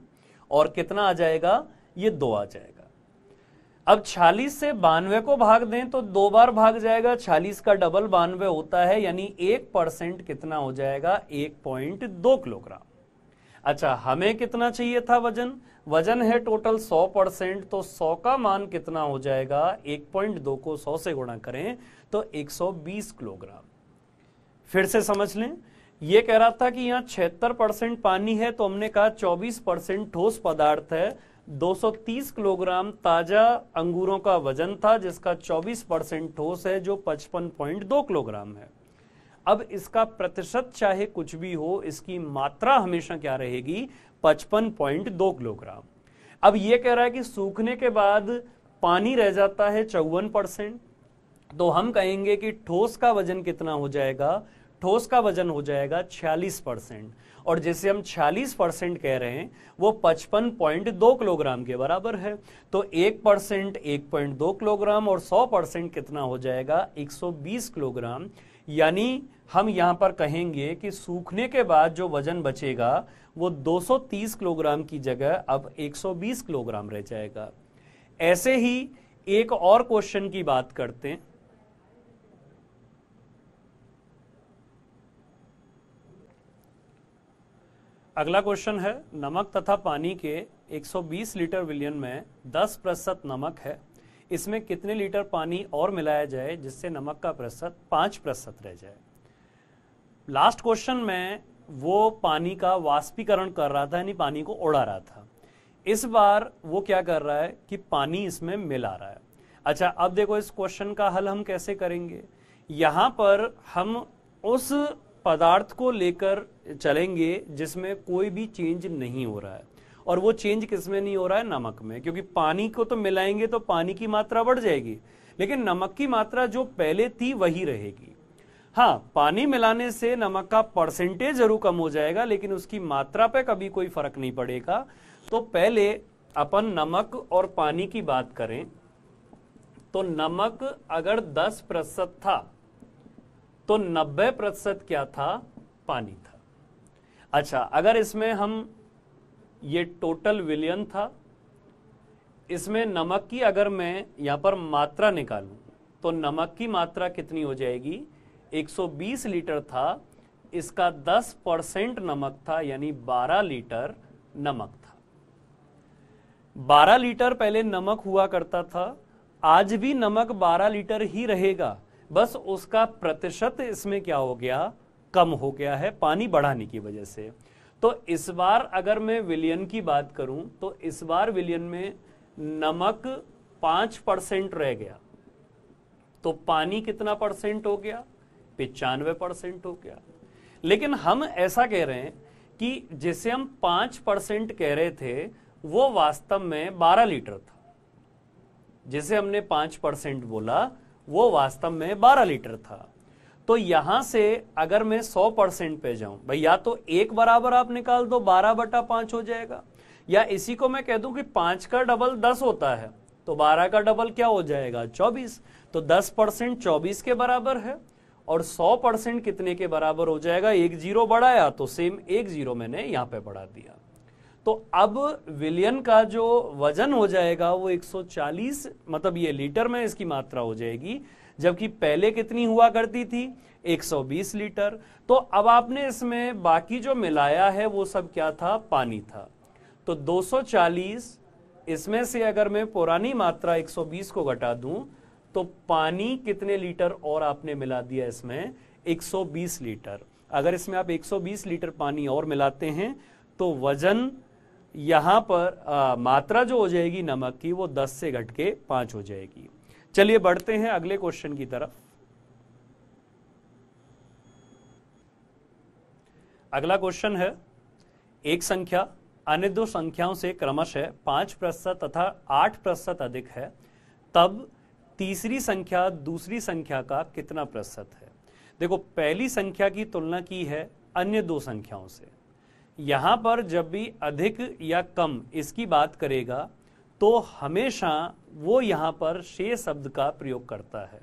और कितना आ जाएगा ये दो आ जाएगा अब 40 से बानवे को भाग दें तो दो बार भाग जाएगा 40 का डबल बानवे होता है यानी एक परसेंट कितना हो जाएगा एक पॉइंट दो किलोग्राम अच्छा हमें कितना चाहिए था वजन वजन है टोटल 100 परसेंट तो 100 का मान कितना हो जाएगा 1.2 को 100 से गुणा करें तो 120 किलोग्राम फिर से समझ लें यह कह रहा था कि यहाँ छिहत्तर परसेंट पानी है तो हमने कहा 24 परसेंट ठोस पदार्थ है 230 किलोग्राम ताजा अंगूरों का वजन था जिसका 24 परसेंट ठोस है जो 55.2 किलोग्राम है अब इसका प्रतिशत चाहे कुछ भी हो इसकी मात्रा हमेशा क्या रहेगी 55.2 किलोग्राम अब यह कह रहा है कि सूखने के बाद पानी रह जाता है चौवन परसेंट तो हम कहेंगे कि ठोस का वजन कितना हो जाएगा ठोस का वजन हो जाएगा 46 परसेंट और जैसे हम 46 परसेंट कह रहे हैं वो 55.2 किलोग्राम के बराबर है तो 1 परसेंट एक किलोग्राम और 100 परसेंट कितना हो जाएगा 120 किलोग्राम यानी हम यहाँ पर कहेंगे कि सूखने के बाद जो वजन बचेगा वो 230 किलोग्राम की जगह अब 120 किलोग्राम रह जाएगा ऐसे ही एक और क्वेश्चन की बात करते हैं अगला क्वेश्चन है नमक तथा पानी के 120 लीटर विलियन में 10 प्रतिशत नमक है इसमें कितने लीटर पानी और मिलाया जाए जिससे नमक का प्रतिशत 5 प्रतिशत रह जाए लास्ट क्वेश्चन में वो पानी का वाष्पीकरण कर रहा था यानी पानी को उड़ा रहा था इस बार वो क्या कर रहा है कि पानी इसमें मिला रहा है अच्छा अब देखो इस क्वेश्चन का हल हम कैसे करेंगे यहां पर हम उस पदार्थ को लेकर चलेंगे जिसमें कोई भी चेंज नहीं हो रहा है और वो चेंज किसमें नहीं हो रहा है नमक में क्योंकि पानी को तो मिलाएंगे तो पानी की मात्रा बढ़ जाएगी लेकिन नमक की मात्रा जो पहले थी वही रहेगी हाँ पानी मिलाने से नमक का परसेंटेज जरूर कम हो जाएगा लेकिन उसकी मात्रा पे कभी कोई फर्क नहीं पड़ेगा तो पहले अपन नमक और पानी की बात करें तो नमक अगर 10 प्रतिशत था तो 90 प्रतिशत क्या था पानी था अच्छा अगर इसमें हम ये टोटल विलियन था इसमें नमक की अगर मैं यहां पर मात्रा निकालूं तो नमक की मात्रा कितनी हो जाएगी 120 लीटर था इसका 10 परसेंट नमक था यानी 12 लीटर नमक था 12 लीटर पहले नमक हुआ करता था आज भी नमक 12 लीटर ही रहेगा बस उसका प्रतिशत इसमें क्या हो गया कम हो गया है पानी बढ़ाने की वजह से तो इस बार अगर मैं विलियन की बात करूं तो इस बार विलियन में नमक पांच परसेंट रह गया तो पानी कितना परसेंट हो गया पिचानवे परसेंट हो गया लेकिन हम ऐसा कह रहे हैं कि जैसे हम पांच परसेंट कह रहे थे वो वास्तव में बारह लीटर था जिसे हमने पांच परसेंट बोला वो वास्तव में बारह लीटर था तो यहां से अगर मैं सौ परसेंट पे जाऊं भाई या तो एक बराबर आप निकाल दो बारह बटा पांच हो जाएगा या इसी को मैं कह दूं कि पांच का डबल दस होता है तो बारह का डबल क्या हो जाएगा चौबीस तो दस परसेंट चौबीस के बराबर है और 100 परसेंट कितने के बराबर हो जाएगा एक जीरो बढ़ाया तो सेम एक जीरो मैंने यहां पे बढ़ा दिया तो अब विलियन का जो वजन हो जाएगा वो 140 मतलब ये लीटर में इसकी मात्रा हो जाएगी जबकि पहले कितनी हुआ करती थी 120 लीटर तो अब आपने इसमें बाकी जो मिलाया है वो सब क्या था पानी था तो 240 इसमें से अगर मैं पुरानी मात्रा 120 को घटा दूं तो पानी कितने लीटर और आपने मिला दिया इसमें 120 लीटर अगर इसमें आप 120 लीटर पानी और मिलाते हैं तो वजन यहां पर आ, मात्रा जो हो जाएगी नमक की वो 10 से घट के पांच हो जाएगी चलिए बढ़ते हैं अगले क्वेश्चन की तरफ अगला क्वेश्चन है एक संख्या अन्य दो संख्याओं से क्रमशः पांच प्रतिशत तथा आठ प्रतिशत अधिक है तब तीसरी संख्या दूसरी संख्या का कितना प्रतिशत है देखो पहली संख्या की तुलना की है अन्य दो संख्याओं से यहां पर जब भी अधिक या कम इसकी बात करेगा तो हमेशा वो यहां पर शेष शब्द का प्रयोग करता है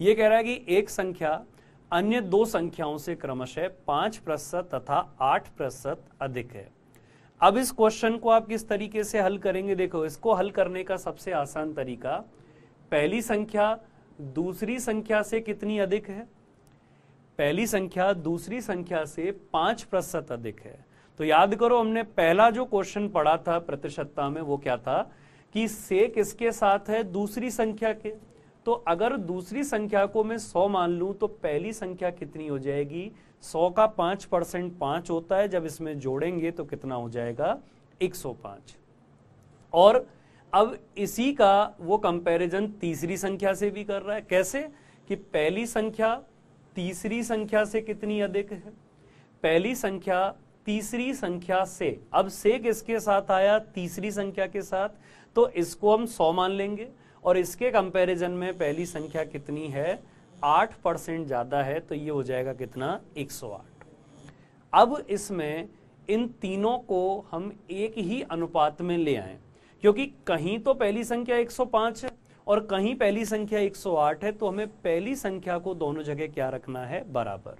ये कह रहा है कि एक संख्या अन्य दो संख्याओं से क्रमशः पांच प्रतिशत तथा आठ प्रतिशत अधिक है अब इस क्वेश्चन को आप किस तरीके से हल करेंगे देखो इसको हल करने का सबसे आसान तरीका पहली संख्या दूसरी संख्या से कितनी अधिक है पहली संख्या दूसरी संख्या से पांच प्रतिशत अधिक है तो याद करो हमने पहला जो क्वेश्चन पढ़ा था प्रतिशतता में वो क्या था कि से किसके साथ है दूसरी संख्या के तो अगर दूसरी संख्या को मैं सौ मान लू तो पहली संख्या कितनी हो जाएगी सौ का पांच परसेंट पांच होता है जब इसमें जोड़ेंगे तो कितना हो जाएगा एक सौ पांच और अब इसी का वो कंपैरिजन तीसरी संख्या से भी कर रहा है कैसे कि पहली संख्या तीसरी संख्या से कितनी अधिक है पहली संख्या तीसरी संख्या से अब से किसके साथ आया तीसरी संख्या के साथ तो इसको हम सौ मान लेंगे और इसके कंपैरिजन में पहली संख्या कितनी है आठ परसेंट ज़्यादा है तो ये हो जाएगा कितना एक सौ आठ अब इसमें इन तीनों को हम एक ही अनुपात में ले आए क्योंकि कहीं तो पहली संख्या 105 है और कहीं पहली संख्या 108 है तो हमें पहली संख्या को दोनों जगह क्या रखना है बराबर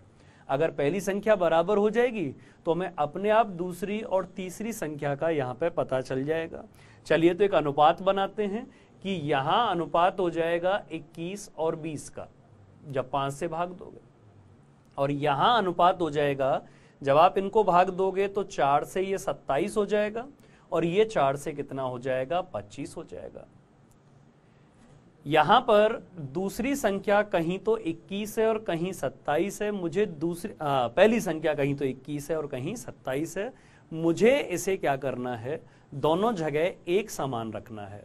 अगर पहली संख्या बराबर हो जाएगी तो हमें अपने आप दूसरी और तीसरी संख्या का यहाँ पर पता चल जाएगा चलिए तो एक अनुपात बनाते हैं कि यहाँ अनुपात हो जाएगा 21 और 20 का जब पाँच से भाग दोगे और यहाँ अनुपात हो जाएगा जब आप इनको भाग दोगे तो चार से ये 27 हो जाएगा और ये चार से कितना हो जाएगा पच्चीस हो जाएगा यहां पर दूसरी संख्या कहीं तो 21 है और कहीं 27 है मुझे दूसरी आ, पहली संख्या कहीं तो 21 है और कहीं 27 है मुझे इसे क्या करना है दोनों जगह एक समान रखना है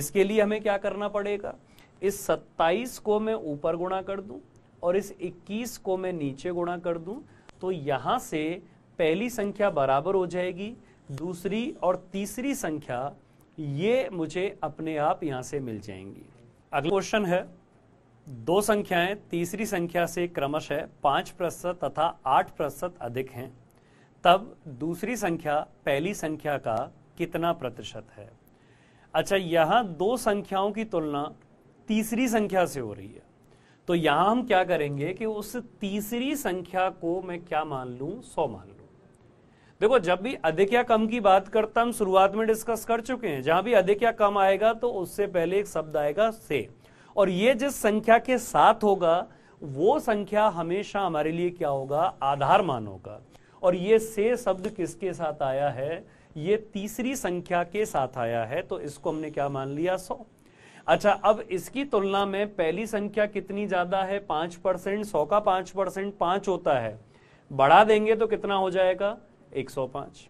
इसके लिए हमें क्या करना पड़ेगा इस 27 को मैं ऊपर गुणा कर दूं और इस 21 को मैं नीचे गुणा कर दूं तो यहां से पहली संख्या बराबर हो जाएगी दूसरी और तीसरी संख्या ये मुझे अपने आप यहां से मिल जाएंगी अगला क्वेश्चन है दो संख्याएं तीसरी संख्या से क्रमश है पांच प्रतिशत तथा आठ प्रतिशत अधिक हैं तब दूसरी संख्या पहली संख्या का कितना प्रतिशत है अच्छा यहां दो संख्याओं की तुलना तीसरी संख्या से हो रही है तो यहां हम क्या करेंगे कि उस तीसरी संख्या को मैं क्या मान लू सौ मान देखो जब भी अधिक या कम की बात करता हम शुरुआत में डिस्कस कर चुके हैं जहां भी अधिक या कम आएगा तो उससे पहले एक शब्द आएगा से और ये जिस संख्या के साथ होगा वो संख्या हमेशा हमारे लिए क्या होगा आधार मान होगा और ये से शब्द किसके साथ आया है ये तीसरी संख्या के साथ आया है तो इसको हमने क्या मान लिया सौ अच्छा अब इसकी तुलना में पहली संख्या कितनी ज्यादा है पांच परसेंट सौ का पांच परसेंट पांच होता है बढ़ा देंगे तो कितना हो जाएगा 105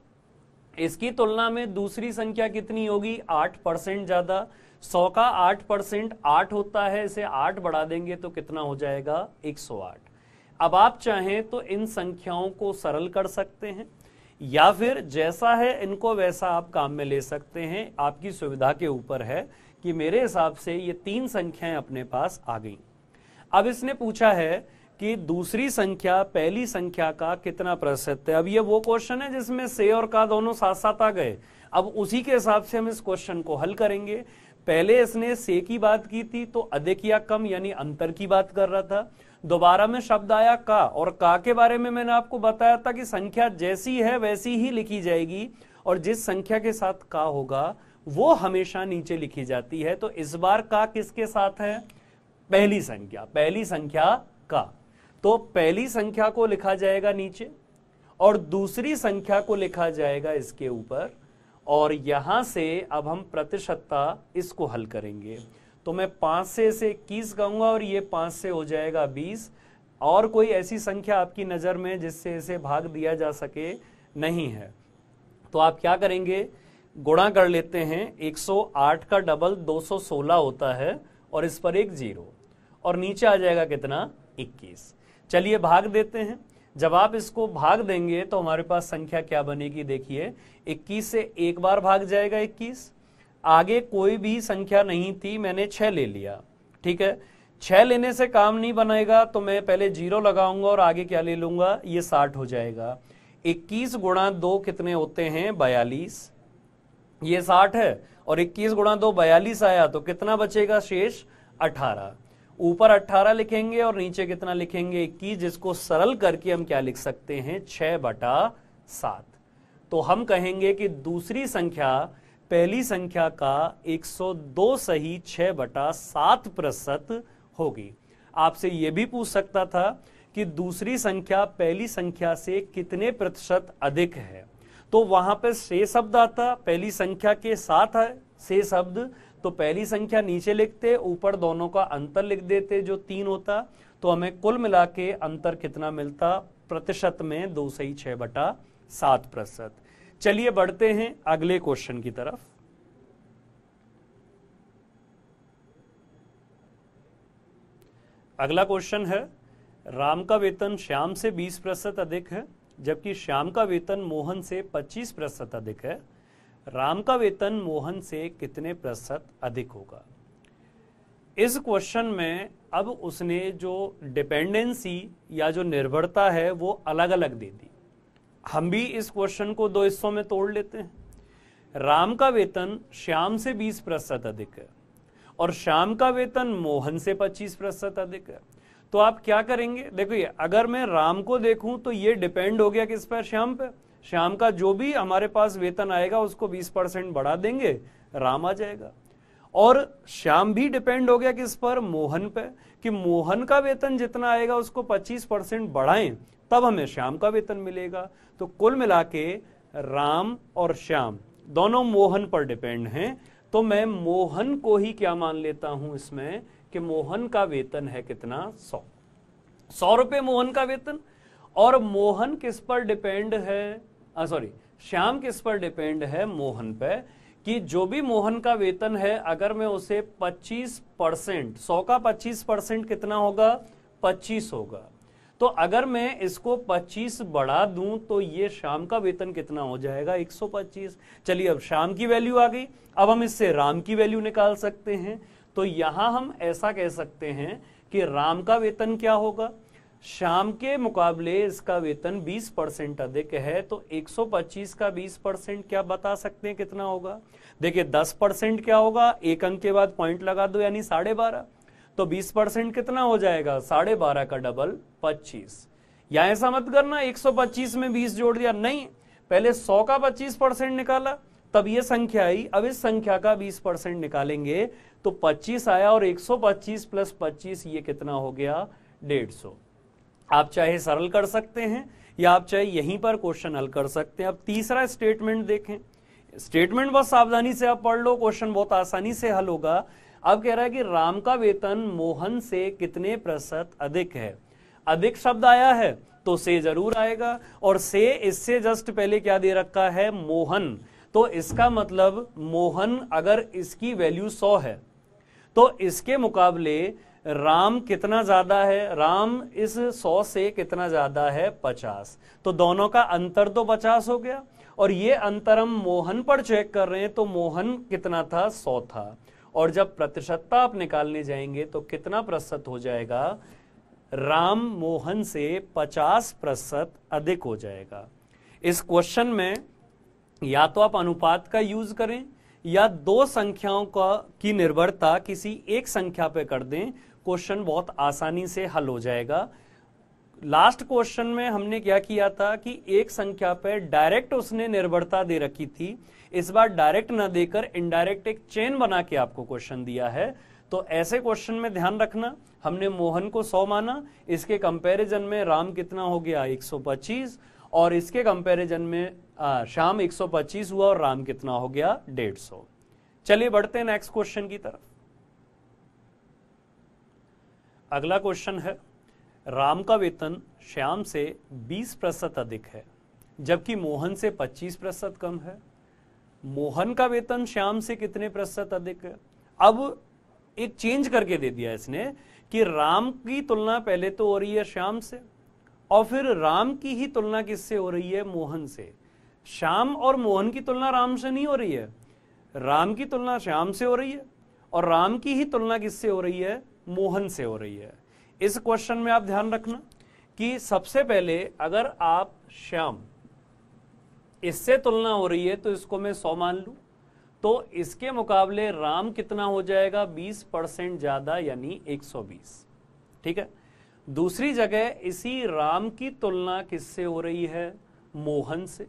इसकी तुलना में दूसरी संख्या कितनी होगी आठ परसेंट ज्यादा सौ का आठ परसेंट आठ होता है इसे आठ बढ़ा देंगे तो कितना हो जाएगा 108 अब आप चाहें तो इन संख्याओं को सरल कर सकते हैं या फिर जैसा है इनको वैसा आप काम में ले सकते हैं आपकी सुविधा के ऊपर है कि मेरे हिसाब से ये तीन संख्याएं अपने पास आ गई अब इसने पूछा है कि दूसरी संख्या पहली संख्या का कितना प्रतिशत है अब ये वो क्वेश्चन है जिसमें से और का दोनों साथ साथ आ गए अब उसी के हिसाब से हम इस क्वेश्चन को हल करेंगे पहले इसने से की बात की थी तो अधिक या कम यानी अंतर की बात कर रहा था दोबारा में शब्द आया का और का के बारे में मैंने आपको बताया था कि संख्या जैसी है वैसी ही लिखी जाएगी और जिस संख्या के साथ का होगा वो हमेशा नीचे लिखी जाती है तो इस बार का किसके साथ है पहली संख्या पहली संख्या का तो पहली संख्या को लिखा जाएगा नीचे और दूसरी संख्या को लिखा जाएगा इसके ऊपर और यहां से अब हम प्रतिशतता इसको हल करेंगे तो मैं पांच से इसे इक्कीस कहूंगा और ये पांच से हो जाएगा बीस और कोई ऐसी संख्या आपकी नजर में जिससे इसे भाग दिया जा सके नहीं है तो आप क्या करेंगे गुणा कर लेते हैं 108 का डबल 216 होता है और इस पर एक जीरो और नीचे आ जाएगा कितना 21 चलिए भाग देते हैं जब आप इसको भाग देंगे तो हमारे पास संख्या क्या बनेगी देखिए 21 से एक बार भाग जाएगा 21 आगे कोई भी संख्या नहीं थी मैंने छह ले लिया ठीक है छह लेने से काम नहीं बनेगा तो मैं पहले जीरो लगाऊंगा और आगे क्या ले लूंगा ये साठ हो जाएगा इक्कीस गुणा दो कितने होते हैं बयालीस ये साठ है और इक्कीस गुणा दो बयालीस आया तो कितना बचेगा शेष अठारह ऊपर 18 लिखेंगे और नीचे कितना लिखेंगे इक्कीस जिसको सरल करके हम क्या लिख सकते हैं छह बटा सात तो हम कहेंगे कि दूसरी संख्या पहली संख्या का 102 सही छह बटा सात प्रतिशत होगी आपसे यह भी पूछ सकता था कि दूसरी संख्या पहली संख्या से कितने प्रतिशत अधिक है तो वहां पर से शब्द आता पहली संख्या के साथ है से शब्द तो पहली संख्या नीचे लिखते ऊपर दोनों का अंतर लिख देते जो तीन होता तो हमें कुल मिला के अंतर कितना मिलता प्रतिशत में दो सही छह बटा सात प्रतिशत चलिए बढ़ते हैं अगले क्वेश्चन की तरफ अगला क्वेश्चन है राम का वेतन श्याम से 20 प्रतिशत अधिक है जबकि श्याम का वेतन मोहन से 25 प्रतिशत अधिक है राम का वेतन मोहन से कितने प्रतिशत अधिक होगा इस क्वेश्चन में अब उसने जो डिपेंडेंसी या जो निर्भरता है वो अलग अलग दे दी हम भी इस क्वेश्चन को दो हिस्सों में तोड़ लेते हैं राम का वेतन श्याम से 20 प्रतिशत अधिक है और श्याम का वेतन मोहन से 25 प्रतिशत अधिक है तो आप क्या करेंगे देखो ये अगर मैं राम को देखूं तो ये डिपेंड हो गया किस पर श्याम पर शाम का जो भी हमारे पास वेतन आएगा उसको 20 परसेंट बढ़ा देंगे राम आ जाएगा और श्याम भी डिपेंड हो गया किस पर मोहन पे कि मोहन का वेतन जितना आएगा उसको 25 परसेंट बढ़ाएं तब हमें श्याम का वेतन मिलेगा तो कुल मिला के राम और श्याम दोनों मोहन पर डिपेंड हैं तो मैं मोहन को ही क्या मान लेता हूं इसमें कि मोहन का वेतन है कितना सौ सौ रुपये मोहन का वेतन और मोहन किस पर डिपेंड है सॉरी श्याम किस पर डिपेंड है मोहन पे कि जो भी मोहन का वेतन है अगर मैं उसे 25 परसेंट सौ का 25 परसेंट कितना होगा 25 होगा तो अगर मैं इसको 25 बढ़ा दूं तो ये शाम का वेतन कितना हो जाएगा 125 चलिए अब शाम की वैल्यू आ गई अब हम इससे राम की वैल्यू निकाल सकते हैं तो यहां हम ऐसा कह सकते हैं कि राम का वेतन क्या होगा शाम के मुकाबले इसका वेतन 20 परसेंट अधिक है तो 125 का 20 परसेंट क्या बता सकते हैं कितना होगा देखिए 10 परसेंट क्या होगा एक अंक के बाद पॉइंट लगा दो यानी साढ़े बारह तो 20 परसेंट कितना हो जाएगा साढ़े बारह का डबल 25 या ऐसा मत करना 125 में 20 जोड़ दिया नहीं पहले 100 का 25 परसेंट निकाला तब ये संख्या आई अब इस संख्या का 20 परसेंट निकालेंगे तो 25 आया और 125 प्लस 25 ये कितना हो गया सौ आप चाहे सरल कर सकते हैं या आप चाहे यहीं पर क्वेश्चन हल कर सकते हैं अब तीसरा स्टेटमेंट देखें स्टेटमेंट बहुत सावधानी से आप पढ़ लो क्वेश्चन बहुत आसानी से हल होगा अब कह रहा है कि राम का वेतन मोहन से कितने प्रतिशत अधिक है अधिक शब्द आया है तो से जरूर आएगा और से इससे जस्ट पहले क्या दे रखा है मोहन तो इसका मतलब मोहन अगर इसकी वैल्यू सौ है तो इसके मुकाबले राम कितना ज्यादा है राम इस सौ से कितना ज्यादा है पचास तो दोनों का अंतर तो पचास हो गया और ये अंतर हम मोहन पर चेक कर रहे हैं तो मोहन कितना था सौ था और जब प्रतिशतता आप निकालने जाएंगे तो कितना प्रतिशत हो जाएगा राम मोहन से पचास प्रतिशत अधिक हो जाएगा इस क्वेश्चन में या तो आप अनुपात का यूज करें या दो संख्याओं का की निर्भरता किसी एक संख्या पे कर दें क्वेश्चन बहुत आसानी से हल हो जाएगा लास्ट क्वेश्चन में हमने क्या किया था कि एक संख्या पर डायरेक्ट उसने निर्भरता दे रखी थी इस बार डायरेक्ट ना देकर इनडायरेक्ट एक चेन बना के आपको क्वेश्चन दिया है तो ऐसे क्वेश्चन में ध्यान रखना हमने मोहन को 100 माना इसके कंपैरिजन में राम कितना हो गया 125 और इसके कंपैरिजन में आ, शाम 125 हुआ और राम कितना हो गया 150 चलिए बढ़ते हैं नेक्स्ट क्वेश्चन की तरफ अगला क्वेश्चन है राम का वेतन श्याम से 20 प्रतिशत अधिक है जबकि मोहन से 25 प्रतिशत कम है मोहन का वेतन श्याम से कितने प्रतिशत अधिक है अब एक चेंज करके दे दिया इसने कि राम की तुलना पहले तो हो रही है श्याम से और फिर राम की ही तुलना किससे हो रही है मोहन से श्याम और मोहन की तुलना राम से नहीं हो रही है राम की तुलना श्याम से हो रही है और राम की ही तुलना किससे हो रही है मोहन से हो रही है इस क्वेश्चन में आप ध्यान रखना कि सबसे पहले अगर आप श्याम इससे तुलना हो रही है तो इसको मैं सौ मान लू तो इसके मुकाबले राम कितना हो जाएगा 20 परसेंट ज्यादा यानी 120 ठीक है दूसरी जगह इसी राम की तुलना किससे हो रही है मोहन से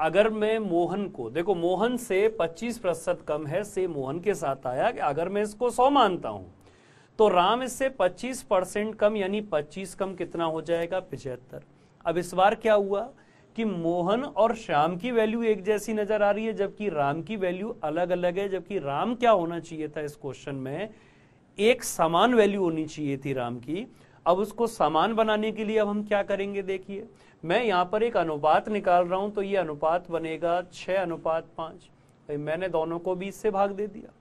अगर मैं मोहन को देखो मोहन से 25 प्रतिशत कम है से मोहन के साथ आया कि अगर मैं इसको 100 मानता हूं तो राम इससे 25 परसेंट कम यानी 25 कम कितना हो जाएगा पिछहत्तर अब इस बार क्या हुआ कि मोहन और श्याम की वैल्यू एक जैसी नजर आ रही है जबकि राम की वैल्यू अलग अलग है जबकि राम क्या होना चाहिए था इस क्वेश्चन में एक समान वैल्यू होनी चाहिए थी राम की अब उसको समान बनाने के लिए अब हम क्या करेंगे देखिए मैं यहाँ पर एक अनुपात निकाल रहा हूँ तो ये अनुपात बनेगा छ अनुपात पांच मैंने दोनों को बीस से भाग दे दिया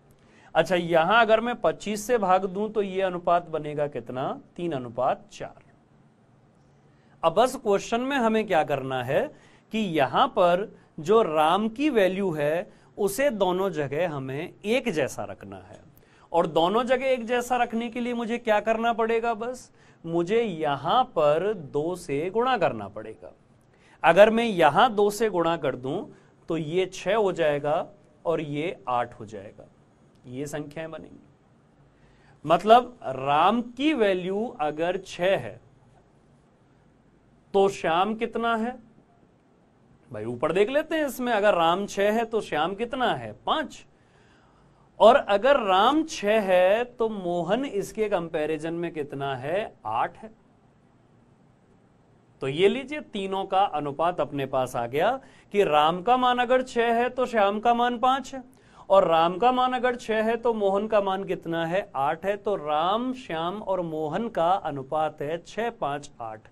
अच्छा यहाँ अगर मैं पच्चीस से भाग दूं तो ये अनुपात बनेगा कितना तीन अनुपात चार अब बस क्वेश्चन में हमें क्या करना है कि यहाँ पर जो राम की वैल्यू है उसे दोनों जगह हमें एक जैसा रखना है और दोनों जगह एक जैसा रखने के लिए मुझे क्या करना पड़ेगा बस मुझे यहां पर दो से गुणा करना पड़ेगा अगर मैं यहां दो से गुणा कर दूं तो ये छह हो जाएगा और ये आठ हो जाएगा ये संख्याएं बनेंगी मतलब राम की वैल्यू अगर छ है तो श्याम कितना है भाई ऊपर देख लेते हैं इसमें अगर राम छह है तो श्याम कितना है पांच और अगर राम छह है तो मोहन इसके कंपैरिजन में कितना है आठ है तो ये लीजिए तीनों का अनुपात अपने पास आ गया कि राम का मान अगर छह है तो श्याम का मान पांच है और राम का मान अगर छह है तो मोहन का मान कितना है आठ है तो राम श्याम और मोहन का अनुपात है छह पांच आठ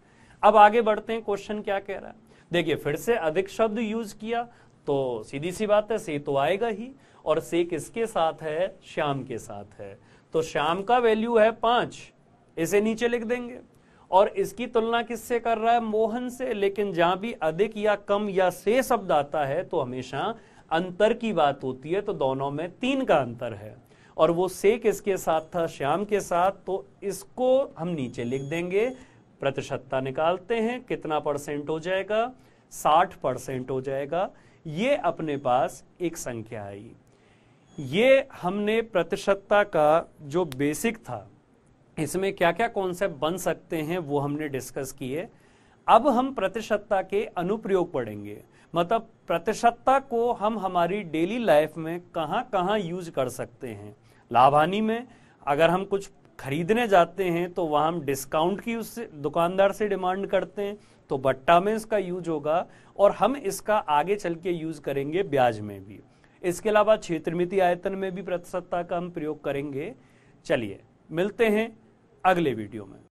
अब आगे बढ़ते हैं क्वेश्चन क्या कह रहा है देखिए फिर से अधिक शब्द यूज किया तो सीधी सी बात है से तो आएगा ही और से किसके साथ है श्याम के साथ है तो श्याम का वैल्यू है पांच इसे नीचे लिख देंगे और इसकी तुलना किससे कर रहा है मोहन से लेकिन जहां भी अधिक या कम या से शब्द आता है तो हमेशा अंतर की बात होती है तो दोनों में तीन का अंतर है और वो से किसके साथ था श्याम के साथ तो इसको हम नीचे लिख देंगे प्रतिशतता निकालते हैं कितना परसेंट हो जाएगा साठ परसेंट हो जाएगा ये अपने पास एक संख्या आई ये हमने प्रतिशतता का जो बेसिक था इसमें क्या क्या कॉन्सेप्ट बन सकते हैं वो हमने डिस्कस किए अब हम प्रतिशतता के अनुप्रयोग पढ़ेंगे मतलब प्रतिशतता को हम हमारी डेली लाइफ में कहाँ कहाँ यूज कर सकते हैं लाभानी में अगर हम कुछ खरीदने जाते हैं तो वहाँ हम डिस्काउंट की उससे दुकानदार से डिमांड करते हैं तो बट्टा में इसका यूज होगा और हम इसका आगे चल के यूज करेंगे ब्याज में भी इसके अलावा क्षेत्रमिति आयतन में भी प्रतिशतता का हम प्रयोग करेंगे चलिए मिलते हैं अगले वीडियो में